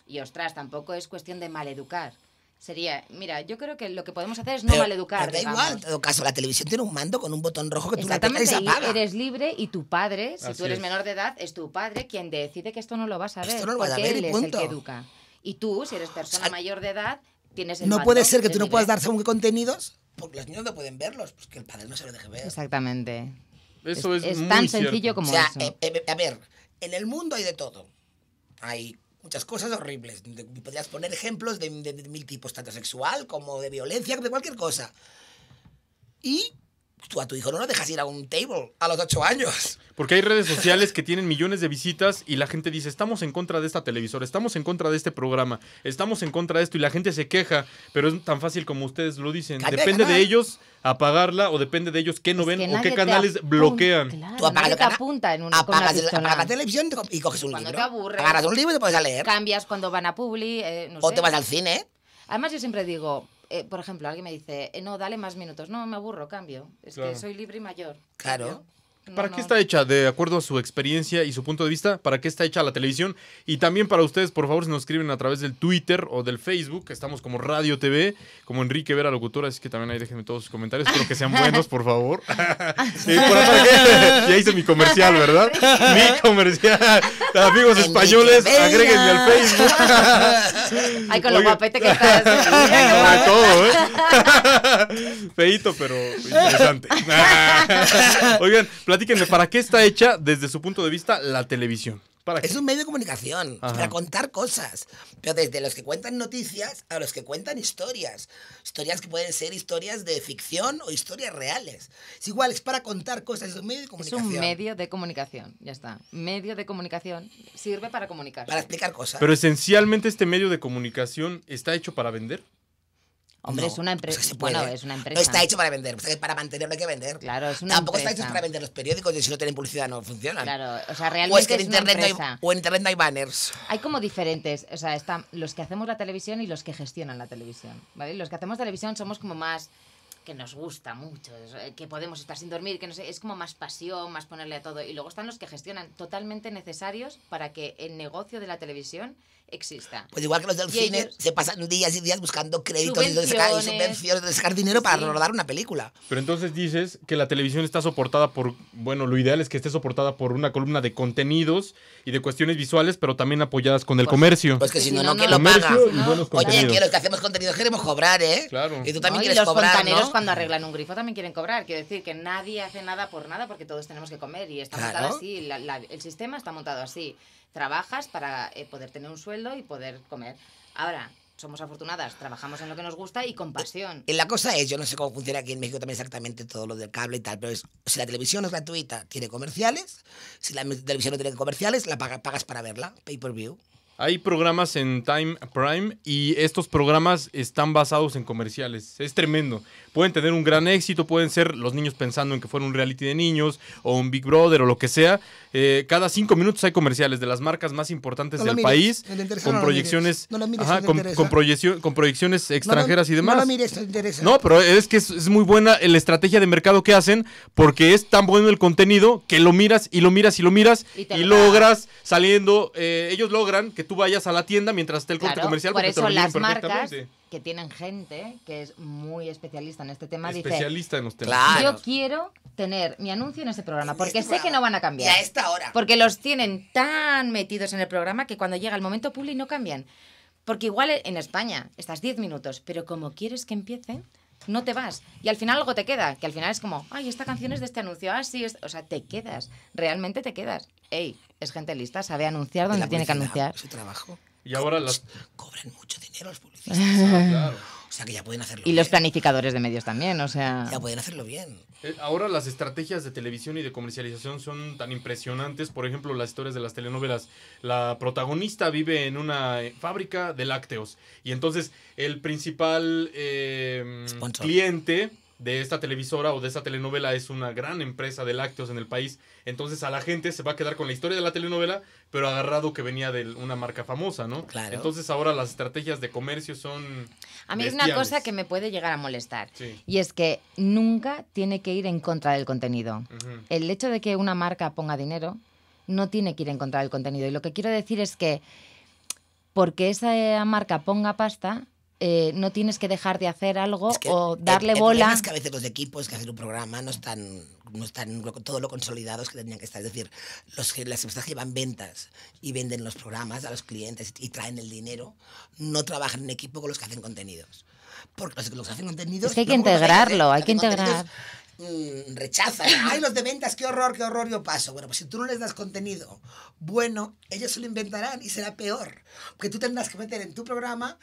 y, ostras, tampoco es cuestión de maleducar sería, mira, yo creo que lo que podemos hacer es no pero, educar Pero da igual, en todo caso, la televisión tiene un mando con un botón rojo que tú la y eres libre y tu padre, si tú eres menor de edad, es tu padre quien decide que esto no lo vas a ver. Esto no lo vas a ver y punto. Es que educa. Y tú, si eres persona mayor de edad, tienes el No puede ser que tú no puedas dar según qué contenidos porque los niños no pueden verlos, porque pues el padre no se lo deje ver. Exactamente. Eso es, tan sencillo como eh, eh, a ver, en el mundo hay de todo. Hay muchas cosas horribles. Podrías poner ejemplos de, de mil tipos, tanto sexual como de violencia, de cualquier cosa. Y pues tú a tu hijo no lo dejas ir a un table a los ocho años. Porque hay redes sociales que tienen millones de visitas y la gente dice, estamos en contra de esta televisora, estamos en contra de este programa, estamos en contra de esto y la gente se queja, pero es tan fácil como ustedes lo dicen. depende de, ellos apagarla o depende de ellos qué no ven o qué canales bloquean. tú apagas, en la televisión y coges un cuando Te aburres, agarras un libro y te puedes leer. Cambias cuando van a Publi. Eh, o te vas al cine. Además yo siempre digo, eh, por ejemplo, alguien me dice, eh, no, dale más minutos. No, me aburro, cambio. Es que soy libre y mayor. Claro. ¿Para qué está hecha? De acuerdo a su experiencia y su punto de vista, ¿para qué está hecha la televisión? Y también para ustedes, por favor, si nos escriben a través del Twitter o del Facebook, estamos como Radio TV, como Enrique Vera Locutora, así que también ahí déjenme todos sus comentarios, espero que sean <laughs> buenos, por favor. <laughs> Ah, <laughs> ya hice mi comercial, ¿verdad? mi comercial. Amigos españoles, agréguenme al Facebook. Ay, con los guapete que estás. ¿eh? todo, ¿eh? Feito, pero interesante. Oigan, platíquenme, ¿para qué está hecha, desde su punto de vista, la televisión? ¿Para Es un medio de comunicación, para contar cosas. Pero desde los que cuentan noticias a los que cuentan historias. Historias que pueden ser historias de ficción o historias reales. Es igual, es para contar cosas, es un medio de comunicación. Es un medio de comunicación, ya está. Medio de comunicación sirve para comunicar. Para explicar cosas. Pero esencialmente este medio de comunicación está hecho para vender. Hombre, es una empresa. Pues bueno, es una empresa. No está hecho para vender. Pues para mantenerlo hay que vender. Claro, es una Tampoco está hecho para vender los periódicos y si no tienen publicidad no funcionan. Claro, o sea, realmente. O en, internet, no hay, o en internet no hay banners. Hay como diferentes. O sea, están los que hacemos la televisión y los que gestionan la televisión. ¿vale? Los que hacemos televisión somos como más que nos gusta mucho, eh, que podemos estar sin dormir, que no sé, es como más pasión, más ponerle a todo. Y luego están los que gestionan totalmente necesarios para que el negocio de la televisión exista. Pues igual que los del cine, se pasan días y días buscando créditos y subvenciones, sacar dinero para rodar una película. Pero entonces dices que la televisión está soportada por, bueno, lo ideal es que esté soportada por una columna de contenidos y de cuestiones visuales, pero también apoyadas con el pues, comercio. Pues que si no, no, que lo paga. Oye, quiero los que hacemos contenido queremos cobrar, ¿eh? Claro. Y tú también quieres los fontaneros cuando arreglan un grifo también quieren cobrar. Quiero decir que nadie hace nada por nada porque todos tenemos que comer y está montado así, el sistema está montado así trabajas para eh, poder tener un sueldo y poder comer. Ahora, somos afortunadas, trabajamos en lo que nos gusta y con pasión. La cosa es, yo no sé cómo funciona aquí en México también exactamente todo lo del cable y tal, pero si la televisión es gratuita, tiene comerciales, si la televisión no tiene comerciales, la pagas para verla, pay per view. Hay programas en Time Prime y estos programas están basados en comerciales. Es tremendo. Pueden tener un gran éxito, pueden ser los niños pensando en que fuera un reality de niños o un Big Brother o lo que sea. Eh, cada cinco minutos hay comerciales de las marcas más importantes del país con proyecciones, con proyecciones extranjeras y demás. No, pero es que es, muy buena la estrategia de mercado que hacen porque es tan bueno el contenido que lo miras y lo miras y lo miras y, logras saliendo. Eh, ellos logran que tú vayas a la tienda mientras esté el corte comercial. Por eso te las marcas que tienen gente que es muy especialista en este tema especialista en los temas. Claro. Yo quiero tener mi anuncio en este programa porque sé que no van a cambiar. Ya esta hora. Porque los tienen tan metidos en el programa que cuando llega el momento puli no cambian. Porque igual en España estás 10 minutos, pero como quieres que empiece, no te vas. Y al final algo te queda, que al final es como, ay, esta canción es de este anuncio, ah, sí, es... o sea, te quedas, realmente te quedas. Ey, es gente lista, sabe anunciar donde tiene que anunciar. Su trabajo. Y ahora las... Cobran mucho dinero los publicistas. <laughs> O sea que ya pueden hacerlo. Y los planificadores de medios también, o sea. Ya pueden hacerlo bien. Eh, ahora las estrategias de televisión y de comercialización son tan impresionantes. Por ejemplo, las historias de las telenovelas. La protagonista vive en una eh, fábrica de lácteos. Y entonces el principal eh, cliente de esta televisora o de esta telenovela es una gran empresa de lácteos en el país. Entonces a la gente se va a quedar con la historia de la telenovela, pero agarrado que venía de una marca famosa, ¿no? Claro. Entonces ahora las estrategias de comercio son... A mí es una cosa que me puede llegar a molestar. Y es que nunca tiene que ir en contra del contenido. El hecho de que una marca ponga dinero no tiene que ir en contra del contenido. Y lo que quiero decir es que porque esa eh, marca ponga pasta, eh, no tienes que dejar de hacer algo o darle bola. Es que a veces los equipos que hacen un programa no están, no están todo lo consolidados que tendrían que estar. Es decir, los, las empresas que van ventas y venden los programas a los clientes y traen el dinero, no trabajan en equipo con los que hacen contenidos. Porque los, los que hacen contenidos. Es que hay que integrarlo, hay que integrar. Mm, rechazan. ¡Ay, los de ventas, qué horror, qué horror! Yo paso. Bueno, pues si tú no les das contenido bueno, ellos se lo inventarán y será peor. Porque tú tendrás que meter en tu programa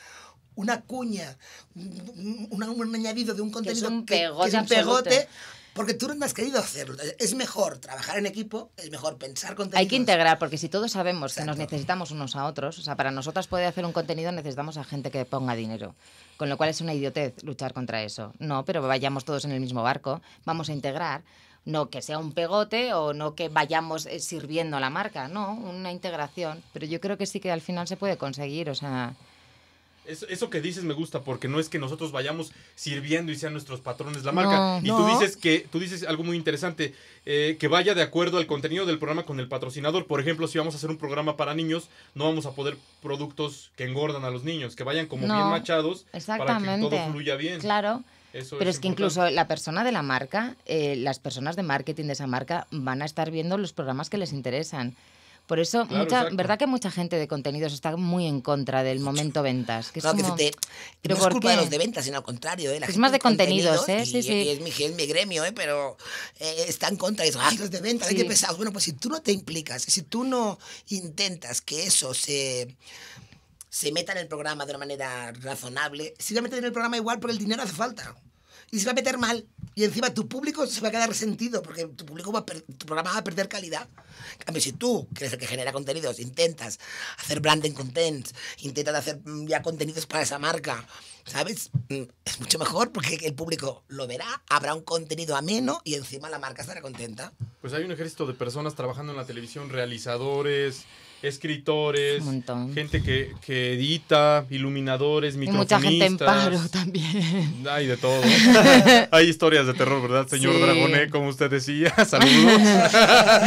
una cuña, un, añadido de un contenido que es un pegote, porque tú no has querido hacerlo. Es mejor trabajar en equipo, es mejor pensar contenidos. Hay que integrar, porque si todos sabemos que nos necesitamos unos a otros, o sea, para nosotras puede hacer un contenido necesitamos a gente que ponga dinero. Con lo cual es una idiotez luchar contra eso. No, pero vayamos todos en el mismo barco, vamos a integrar no que sea un pegote o no que vayamos eh, sirviendo a la marca, no, una integración. Pero yo creo que sí que al final se puede conseguir, o sea, eso, que dices me gusta porque no es que nosotros vayamos sirviendo y sean nuestros patrones la marca. y tú dices que tú dices algo muy interesante eh, que vaya de acuerdo al contenido del programa con el patrocinador. Por ejemplo, si vamos a hacer un programa para niños, no vamos a poder productos que engordan a los niños, que vayan como bien machados para que todo fluya bien. Claro. Pero es, que incluso la persona de la marca, eh, las personas de marketing de esa marca van a estar viendo los programas que les interesan. Por eso, mucha, verdad que mucha gente de contenidos está muy en contra del momento ventas. Que no, que, te, no es culpa de los de ventas, sino al contrario. ¿eh? es más de contenidos, ¿eh? sí, sí. es, mi, gremio, ¿eh? Pero eh, está en contra. de Ay, los de ventas, hay que pensar. Bueno, pues si tú no te implicas, si tú no intentas que eso se se meta en el programa de una manera razonable, si lo meten en el programa igual, porque el dinero hace falta y se va a meter mal. Y encima tu público se va a quedar resentido porque tu público va tu programa va a perder calidad. En cambio, si tú, que eres el que genera contenidos, intentas hacer branding content, intentas hacer mm, ya contenidos para esa marca, ¿sabes? Mm, es mucho mejor porque el público lo verá, habrá un contenido ameno y encima la marca estará contenta. Pues hay un ejército de personas trabajando en la televisión, realizadores, escritores, gente que, que, edita, iluminadores, microfonistas. mucha gente en paro también. Hay de todo. <laughs> Hay historias de terror, ¿verdad, señor sí. Dragoné? Como usted decía, <laughs> saludos.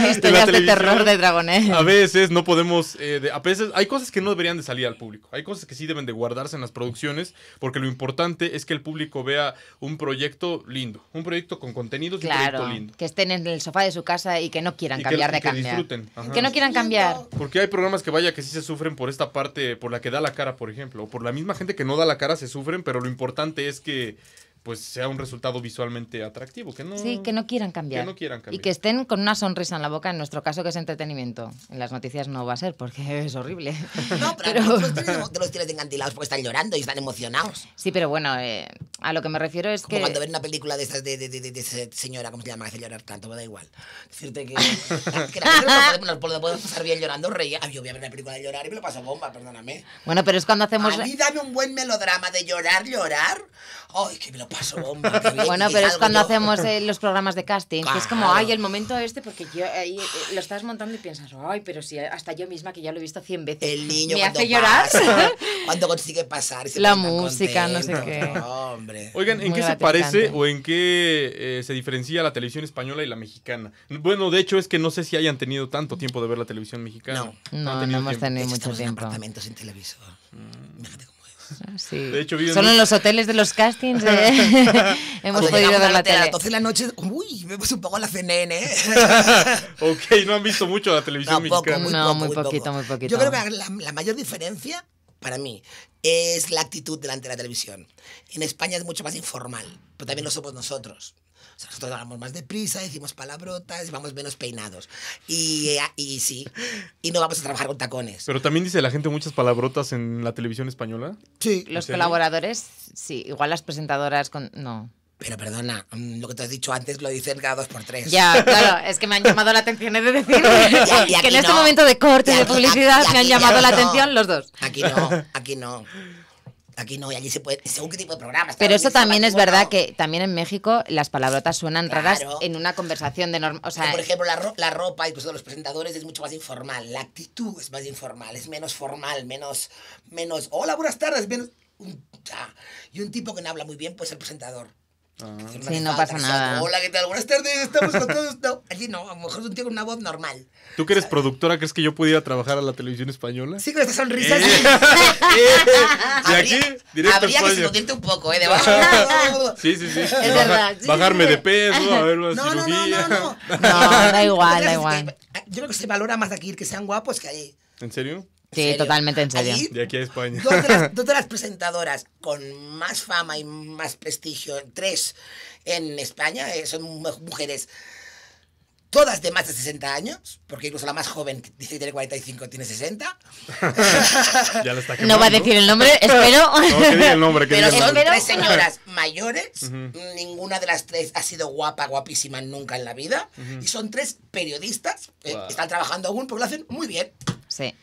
<laughs> historias de terror de Dragoné. A veces no podemos, eh, a veces hay cosas que no deberían de salir al público. Hay cosas que sí deben de guardarse en las producciones, porque lo importante es que el público vea un proyecto lindo, un proyecto con contenidos claro, y proyecto lindo. que estén en el sofá de su casa y que no quieran cambiar de que Que no quieran cambiar. Porque hay hay programas que vaya que sí se sufren por esta parte, por la que da la cara, por ejemplo, o por la misma gente que no da la cara se sufren, pero lo importante es que pues sea un resultado visualmente atractivo, que no... Sí, que no quieran cambiar. Que no quieran cambiar. Y que estén con una sonrisa en la boca, en nuestro caso que es entretenimiento. En las noticias no va a ser porque <laughs> es horrible. No, pero, pero... Los, tienes, tienes encantilados porque están llorando y están emocionados. Sí, pero bueno, eh, a lo que me refiero es Como que... cuando ven una película de de, de, de, de esa señora, ¿cómo se llama? Hace llorar tanto, me da igual. Decirte que... <laughs> que la podemos, podemos bien llorando, reía. yo voy a ver una película de llorar y me lo paso bomba, perdóname. Bueno, pero es cuando hacemos... A mí dame un buen melodrama de llorar, llorar. Ay, que me lo bueno, pero es cuando hacemos eh, los programas de casting, que es como, ay, el momento este, porque yo eh, ahí eh, lo estás montando y piensas, ay, pero si hasta yo misma, que ya lo he visto cien veces, el niño me hace llorar. <laughs> cuando consigue pasar. la música, no sé qué. <laughs> Hombre. Oigan, ¿en qué se parece o en qué se diferencia la televisión española y la mexicana? Bueno, de hecho es que no sé si hayan tenido tanto tiempo de ver la televisión mexicana. No, no, no, no hemos tiempo. tenido mucho tiempo. En apartamentos sin televisor. Mm. Ah, sí. De hecho, Solo en los hoteles de los castings eh, <laughs> <laughs> hemos podido ver la tele. A las 12 la noche, uy, vemos un poco la CNN. ¿eh? <laughs> ok, no han visto mucho la televisión no, mexicana. Muy muy, poquito, muy poquito. Yo creo que la mayor diferencia para mí es la actitud delante de la televisión. En España es mucho más informal, pero también lo somos nosotros nosotros vamos más deprisa, decimos palabrotas, vamos menos peinados. Y, ah, y sí, y no vamos a trabajar con tacones. Pero también dice la gente muchas palabrotas en la televisión española. Sí. Los colaboradores, sí. Igual las presentadoras con... No. Pero perdona, mm, lo que te has dicho antes lo dicen cada dos por tres. Ya, claro, es que me han llamado la atención, es de decir, <laughs> y, que en este momento de corte de publicidad me han llamado la atención los dos. Aquí no, aquí no aquí no y allí se puede, según qué tipo de programas. Pero eso también es verdad que también en México las palabrotas suenan raras en una conversación de norma. O sea, por ejemplo, la, la ropa, de los presentadores, es mucho más informal. La actitud es más informal, es menos formal, menos, menos, hola, buenas tardes, menos... Y un tipo que no habla muy bien, pues el presentador. Ah. Sí, no pasa nada. Hola, ¿qué tal? Buenas tardes, estamos con todos. No, allí no, a lo mejor es un tío con una voz normal. ¿Tú que eres productora, crees que yo pudiera trabajar a la televisión española? Sí, con esta sonrisa. ¿Y eh, <laughs> eh, aquí? Directo Habría España. que seducirte un poco, ¿eh? De <laughs> bajo. sí, sí, sí. bajarme de peso, a ver una no, cirugía. <laughs> No, no, no, no. no da igual, da igual. Yo creo que se valora más aquí que sean guapos que ahí. ¿En serio? Sí, totalmente en serio. de aquí a España. <laughs> Dos de, las, presentadoras con más fama y más prestigio, tres en España, eh, son mujeres todas de más de 60 años, porque incluso la más joven, dice que tiene 45, tiene 60. <laughs> ya lo está no va a decir el nombre, espero. <laughs> no, el nombre, Pero son tres señoras mayores, ninguna de las tres ha sido guapa, guapísima nunca en la vida, y son tres periodistas, eh, están trabajando aún, porque lo hacen muy bien. Sí.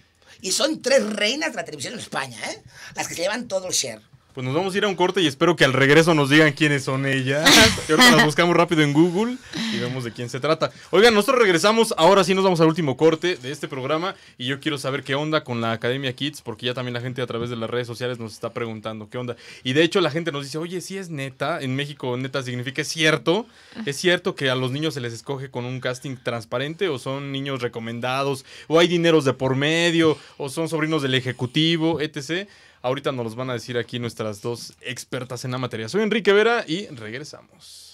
Y son tres reinas de la televisión en España, ¿eh? Las que se llevan todo el share. Pues nos vamos a ir a un corte y espero que al regreso nos digan quiénes son ellas. <laughs> Y ahorita las buscamos rápido en Google y vemos de quién se trata. Oigan, nosotros regresamos, ahora sí nos vamos al último corte de este programa y yo quiero saber qué onda con la Academia Kids porque ya también la gente a través de las redes sociales nos está preguntando qué onda. Y de hecho la gente nos dice, oye, si ¿sí es neta, en México neta significa es cierto, es cierto que a los niños se les escoge con un casting transparente o son niños recomendados o hay dineros de por medio o son sobrinos del ejecutivo, etc. Ahorita nos los van a decir aquí nuestras dos expertas en la materia. Soy Enrique Vera y regresamos.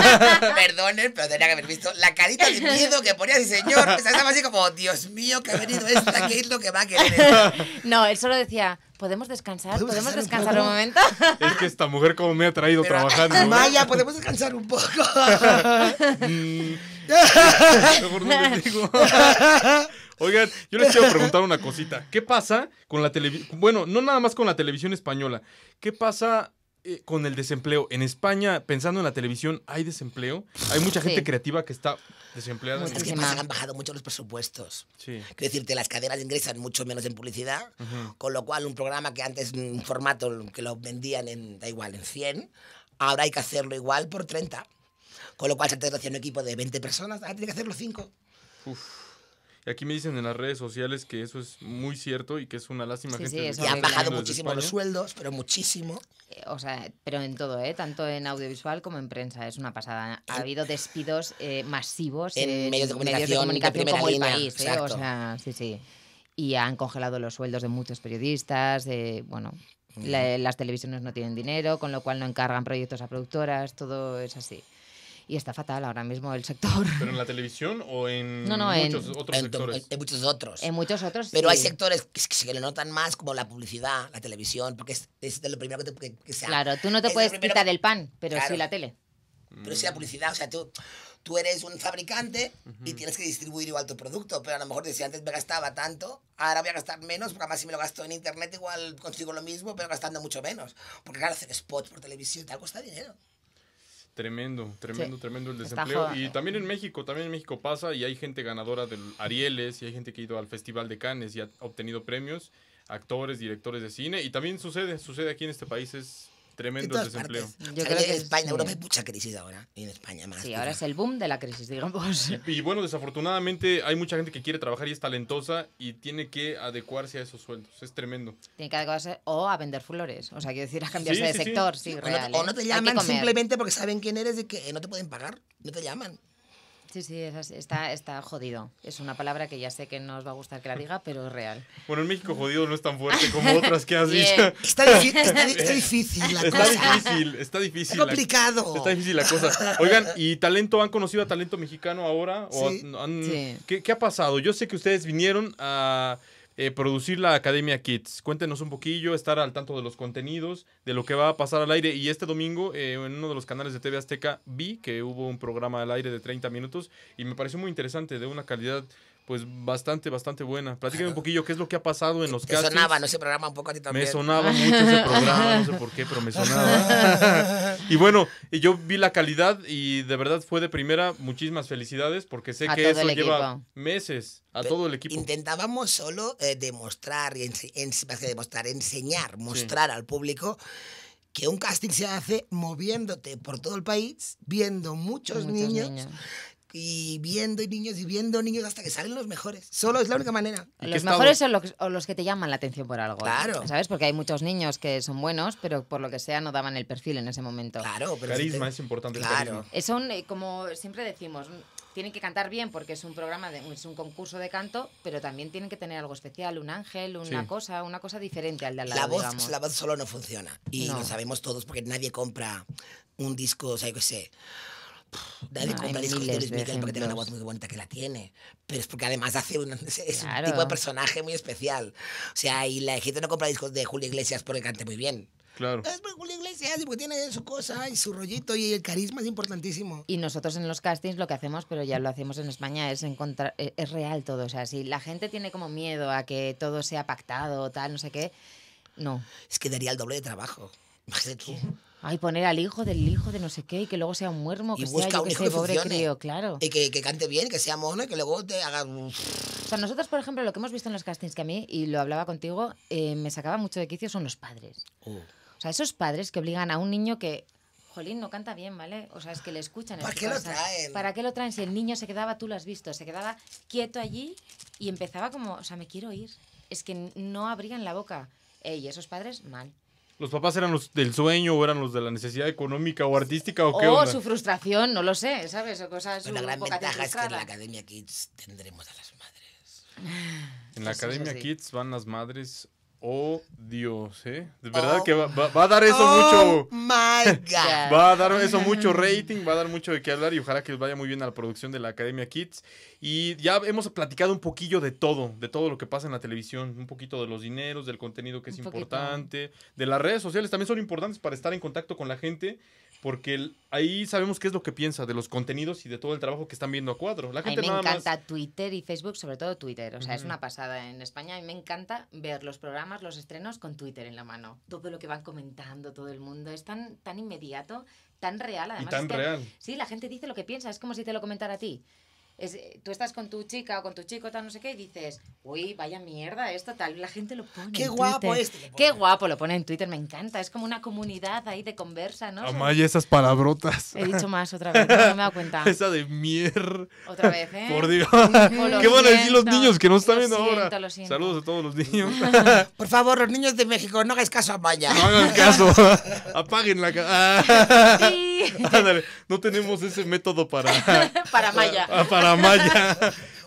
<laughs> Perdonen, pero tenía que haber visto la carita de miedo que ponía ese señor. Estaba así como, Dios mío, que ha venido esta, que es lo que va a querer? No, él solo decía, ¿podemos descansar? ¿Podemos, descansar un, momento? <laughs> Es que esta mujer como me ha traído trabajando. <laughs> Maya, ¿podemos descansar un poco? Mm. digo. Oigan, yo les quiero preguntar una cosita. ¿Qué pasa con la televisión? Bueno, no nada más con la televisión española. ¿Qué pasa eh, con el desempleo? En España, pensando en la televisión, ¿hay desempleo? Hay mucha gente creativa que está desempleada. Es que pues, han bajado mucho los presupuestos. Sí. Quiero decirte, las cadenas ingresan mucho menos en publicidad, con lo cual un programa que antes, un formato que lo vendían en, da igual, en 100, ahora hay que hacerlo igual por 30. Con lo cual, si antes lo hacía un equipo de 20 personas, ahora tiene que hacerlo 5. Uf. Aquí me dicen en las redes sociales que eso es muy cierto y que es una lástima. Sí, gente sí, han bajado muchísimo los sueldos, pero muchísimo. Eh, o sea, pero en todo, ¿eh? tanto en audiovisual como en prensa, es una pasada. Ha habido despidos eh, masivos en, eh, medios de comunicación, medios el país. sí, sí. Y han congelado los sueldos de muchos periodistas, bueno, las televisiones no tienen dinero, con lo cual no encargan proyectos a productoras, todo es así y está fatal ahora mismo el sector. <laughs> ¿Pero en la televisión o en muchos otros en, sectores? En, muchos otros. En muchos otros, Pero hay sectores que, se le notan más, como la publicidad, la televisión, porque es, de lo primero que, te, que, Claro, tú no te puedes quitar el pan, pero sí la tele. Pero sí la publicidad, o sea, tú tú eres un fabricante y tienes que distribuir igual tu producto, pero a lo mejor decía si antes me gastaba tanto, ahora voy a gastar menos, porque además si me lo gasto en internet igual consigo lo mismo, pero gastando mucho menos. Porque claro, hacer spots por televisión tal cuesta dinero. Tremendo, tremendo, tremendo el desempleo. Y también en México, también en México pasa y hay gente ganadora del Arieles y hay gente que ha ido al Festival de Cannes y ha obtenido premios, actores, directores de cine y también sucede, sucede aquí en este país, es Tremendo el desempleo. Yo creo que España, Europa hay mucha crisis ahora. Y en España más. Sí, ahora es el boom de la crisis, digamos. <laughs> Y, bueno, desafortunadamente hay mucha gente que quiere trabajar y es talentosa y tiene que adecuarse a esos sueldos. Es tremendo. Tiene que adecuarse o a vender flores. O sea, quiero decir, a cambiarse de sector. o no te ¿eh? llaman simplemente porque saben quién eres y que no te pueden pagar. No te llaman. Sí, sí, está, está jodido. Es una palabra que ya sé que no os va a gustar que la diga, pero es real. Bueno, en México jodido no es tan fuerte como otras que has dicho. Está, está, difícil la cosa. Está difícil, está difícil. complicado. está difícil la cosa. Oigan, ¿y talento? ¿Han conocido a talento mexicano ahora? ¿O sí. ¿qué, ¿Qué ha pasado? Yo sé que ustedes vinieron a... Eh, producir la Academia Kids. Cuéntenos un poquillo, estar al tanto de los contenidos, de lo que va a pasar al aire. Y este domingo, eh, en uno de los canales de TV Azteca, vi que hubo un programa al aire de 30 minutos y me pareció muy interesante, de una calidad pues bastante, bastante buena. Platícame un poquillo qué es lo que ha pasado en los casos. Me sonaba, ¿no? Ese programa un poco a ti también. Me sonaba mucho ese programa, no sé por qué, pero me sonaba. y bueno, yo vi la calidad y de verdad fue de primera. Muchísimas felicidades porque sé que eso lleva meses a todo el equipo. Intentábamos solo eh, demostrar, y demostrar, enseñar, mostrar al público que un casting se hace moviéndote por todo el país, viendo muchos, niños, y viendo niños y viendo niños hasta que salen los mejores. Solo es la única manera. Los mejores son los, que te llaman la atención por algo. ¿eh? Claro. ¿Sabes? Porque hay muchos niños que son buenos, pero por lo que sea no daban el perfil en ese momento. Claro, pero carisma es importante. Claro. Son, como siempre decimos, mm, tienen que cantar bien porque es un programa, es un concurso de canto, pero también tienen que tener algo especial, un ángel, una cosa, una cosa diferente al de al lado, La voz, la voz solo no funciona. Y lo sabemos todos porque nadie compra un disco, o sea, yo qué sé Nadie compra discos de Luis Miguel porque tiene una voz muy bonita que la tiene. Pero es porque además hace un, es un tipo de personaje muy especial. O sea, y la gente no compra discos de Julio Iglesias porque cante muy bien. Claro. Es porque Julio Iglesias, porque tiene su cosa y su rollito y el carisma es importantísimo. Y nosotros en los castings lo que hacemos, pero ya lo hacemos en España, es encontrar, e, es, real todo. O sea, si la gente tiene como miedo a que todo sea pactado, o tal, no sé qué, no. Es que daría el doble de trabajo. Imagínate tú. Ay, poner al hijo del hijo de no sé qué y que luego sea un muermo, que y busca sea un que hijo pobre claro. Y que, que, cante bien, que sea mono y que luego te haga... O sea, nosotros, por ejemplo, lo que hemos visto en los castings que a mí, y lo hablaba contigo, eh, me sacaba mucho de quicio son los padres. Oh. O sea, esos padres que obligan a un niño que... Jolín, no canta bien, ¿vale? O sea, es que le escuchan. ¿Para qué lo traen? ¿Para qué lo traen? Si el niño se quedaba, tú lo has visto, se quedaba quieto allí y empezaba como, o sea, me quiero ir. Es que no abrían la boca. y esos padres, mal los papás eran los del sueño o eran los de la necesidad económica o artística o, qué O su frustración, no lo sé, ¿sabes? O cosas pues la gran ventaja es que en la Academia Kids tendremos a las madres. En la Academia Kids van las madres Oh Dios, ¿eh? De verdad oh. que va, a dar eso oh mucho. My <laughs> Va a dar eso mucho rating, va a dar mucho de qué hablar y ojalá que vaya muy bien a la producción de la Academia Kids. Y ya hemos platicado un poquillo de todo, de todo lo que pasa en la televisión, un poquito de los dineros, del contenido que es importante, de las redes sociales también son importantes para estar en contacto con la gente porque ahí sabemos qué es lo que piensa de los contenidos y de todo el trabajo que están viendo a cuadro. La gente a mí me encanta Twitter y Facebook, sobre todo Twitter. O sea, es una pasada en España. A mí me encanta ver los programas, los estrenos con Twitter en la mano. Todo lo que van comentando todo el mundo. Es tan, tan inmediato, tan real. Además, tan real. Sí, la gente dice lo que piensa. Es como si te lo comentara a ti. Eh, tú estás con tu chica o con tu chico, tal, no sé qué, y dices, uy, vaya mierda esto, tal. La gente lo pone. Qué guapo Twitter. este. Qué guapo lo pone en Twitter, me encanta. Es como una comunidad ahí de conversa, ¿no? Amaya, esas palabrotas. He dicho más otra vez, no, me he dado cuenta. <laughs> Esa de mierda. Otra vez, ¿eh? Por Dios. <laughs> ¿Qué van a decir los niños que no están viendo ahora? Saludos a todos los niños. <laughs> Por favor, los niños de México, no hagáis caso a Maya. No hagan caso. Apaguen la. sí. <laughs> no tenemos ese método para... <laughs> para Maya. Ah, para Maya.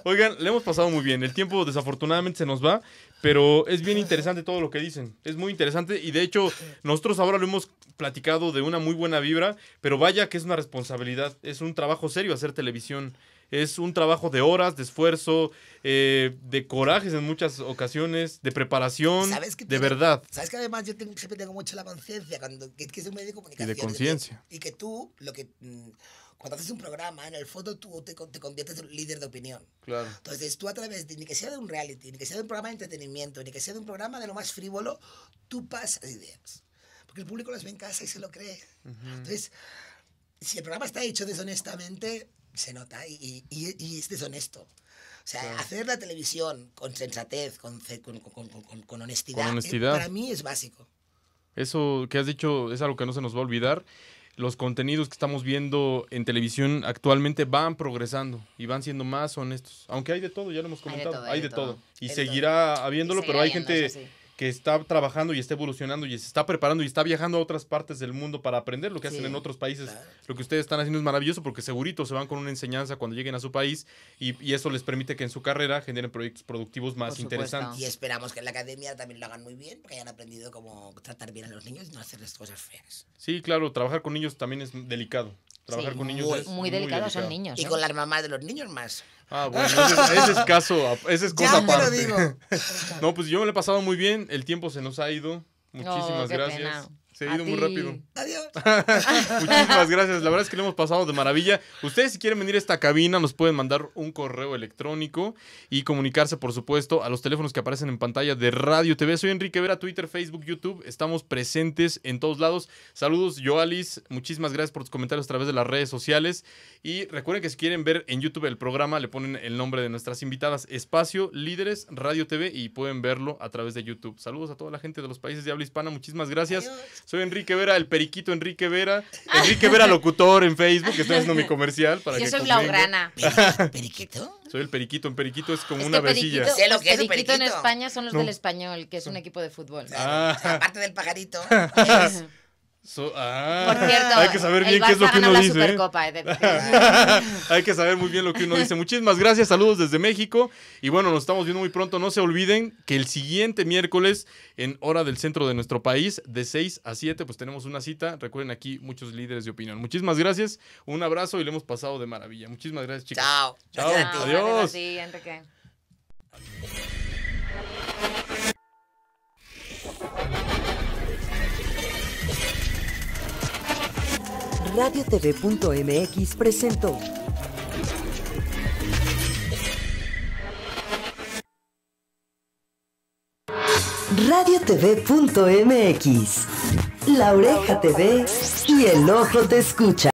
Oigan, le hemos pasado muy bien. El tiempo desafortunadamente se nos va, pero es bien interesante todo lo que dicen. Es muy interesante y de hecho nosotros ahora lo hemos platicado de una muy buena vibra, pero vaya que es una responsabilidad, es un trabajo serio hacer televisión es un trabajo de horas, de esfuerzo, eh, de corajes en muchas ocasiones, de preparación, ¿Sabes de verdad. Sabes que además yo tengo, siempre tengo mucho la conciencia, cuando que, que un medio de comunicación. Y de conciencia. Y, que tú, lo que... Mm, cuando haces un programa, en el fondo tú te, conviertes en líder de opinión. Claro. Entonces tú a través de, ni que sea de un reality, ni que sea de un programa de entretenimiento, ni que sea de un programa de lo más frívolo, tú pasas ideas. Porque el público las ve en casa y se lo cree. Entonces, si el programa está hecho deshonestamente, se nota y, y, y es deshonesto. O sea, hacer la televisión con sensatez, con, con, con, eh, honestidad, para mí es básico. Eso que has dicho es algo que no se nos va a olvidar los contenidos que estamos viendo en televisión actualmente van progresando y van siendo más honestos. Aunque hay de todo, ya lo hemos comentado, hay de todo. Y seguirá habiéndolo, pero hay gente que está trabajando y está evolucionando y se está preparando y está viajando a otras partes del mundo para aprender lo que hacen en otros países. Lo que ustedes están haciendo es maravilloso porque segurito se van con una enseñanza cuando lleguen a su país y, eso les permite que en su carrera generen proyectos productivos más interesantes. Y esperamos que en la academia también lo hagan muy bien, porque hayan aprendido cómo tratar bien a los niños y no hacerles cosas feas. Sí, claro, trabajar con niños también es delicado. Trabajar con niños muy, es muy delicado, son niños. Y con las mamás de los niños más. Ah, bueno, ese, es caso, ese es cosa ya <laughs> no, pues yo me lo he pasado muy bien, el tiempo se nos ha ido. Muchísimas gracias. Se ha ido muy rápido. Adiós. <laughs> Muchísimas gracias. La verdad es que lo hemos pasado de maravilla. Ustedes, si quieren venir a esta cabina, nos pueden mandar un correo electrónico y comunicarse, por supuesto, a los teléfonos que aparecen en pantalla de Radio TV. Soy Enrique Vera, Twitter, Facebook, YouTube. Estamos presentes en todos lados. Saludos, Joalis. Muchísimas gracias por tus comentarios a través de las redes sociales. Y recuerden que si quieren ver en YouTube el programa, le ponen el nombre de nuestras invitadas, Espacio, Líderes, Radio TV, y pueden verlo a través de YouTube. Saludos a toda la gente de los países de habla hispana. Muchísimas gracias. Soy Enrique Vera, el periquito Enrique Vera. Enrique Vera Locutor en Facebook, estoy haciendo mi comercial. Para Yo soy soy Blaugrana. ¿Periquito? Soy el periquito. En periquito es como una vecilla. Sé lo que periquito, periquito en España son los del español, que es un equipo de fútbol. Ah. Aparte del pajarito. <laughs> Ah. Por cierto, hay que saber bien qué es lo que uno dice. ¿eh? Eh, <laughs> hay que saber muy bien lo que uno dice. Muchísimas gracias, saludos desde México. Y bueno, nos estamos viendo muy pronto. No se olviden que el siguiente miércoles, en hora del centro de nuestro país, de 6 a 7, pues tenemos una cita. Recuerden aquí muchos líderes de opinión. Muchísimas gracias, un abrazo y le hemos pasado de maravilla. Muchísimas gracias, chicos. Chao. Chao. Ti, radiotv.mx presentó radiotv.mx La Oreja te ve y El Ojo Te Escucha.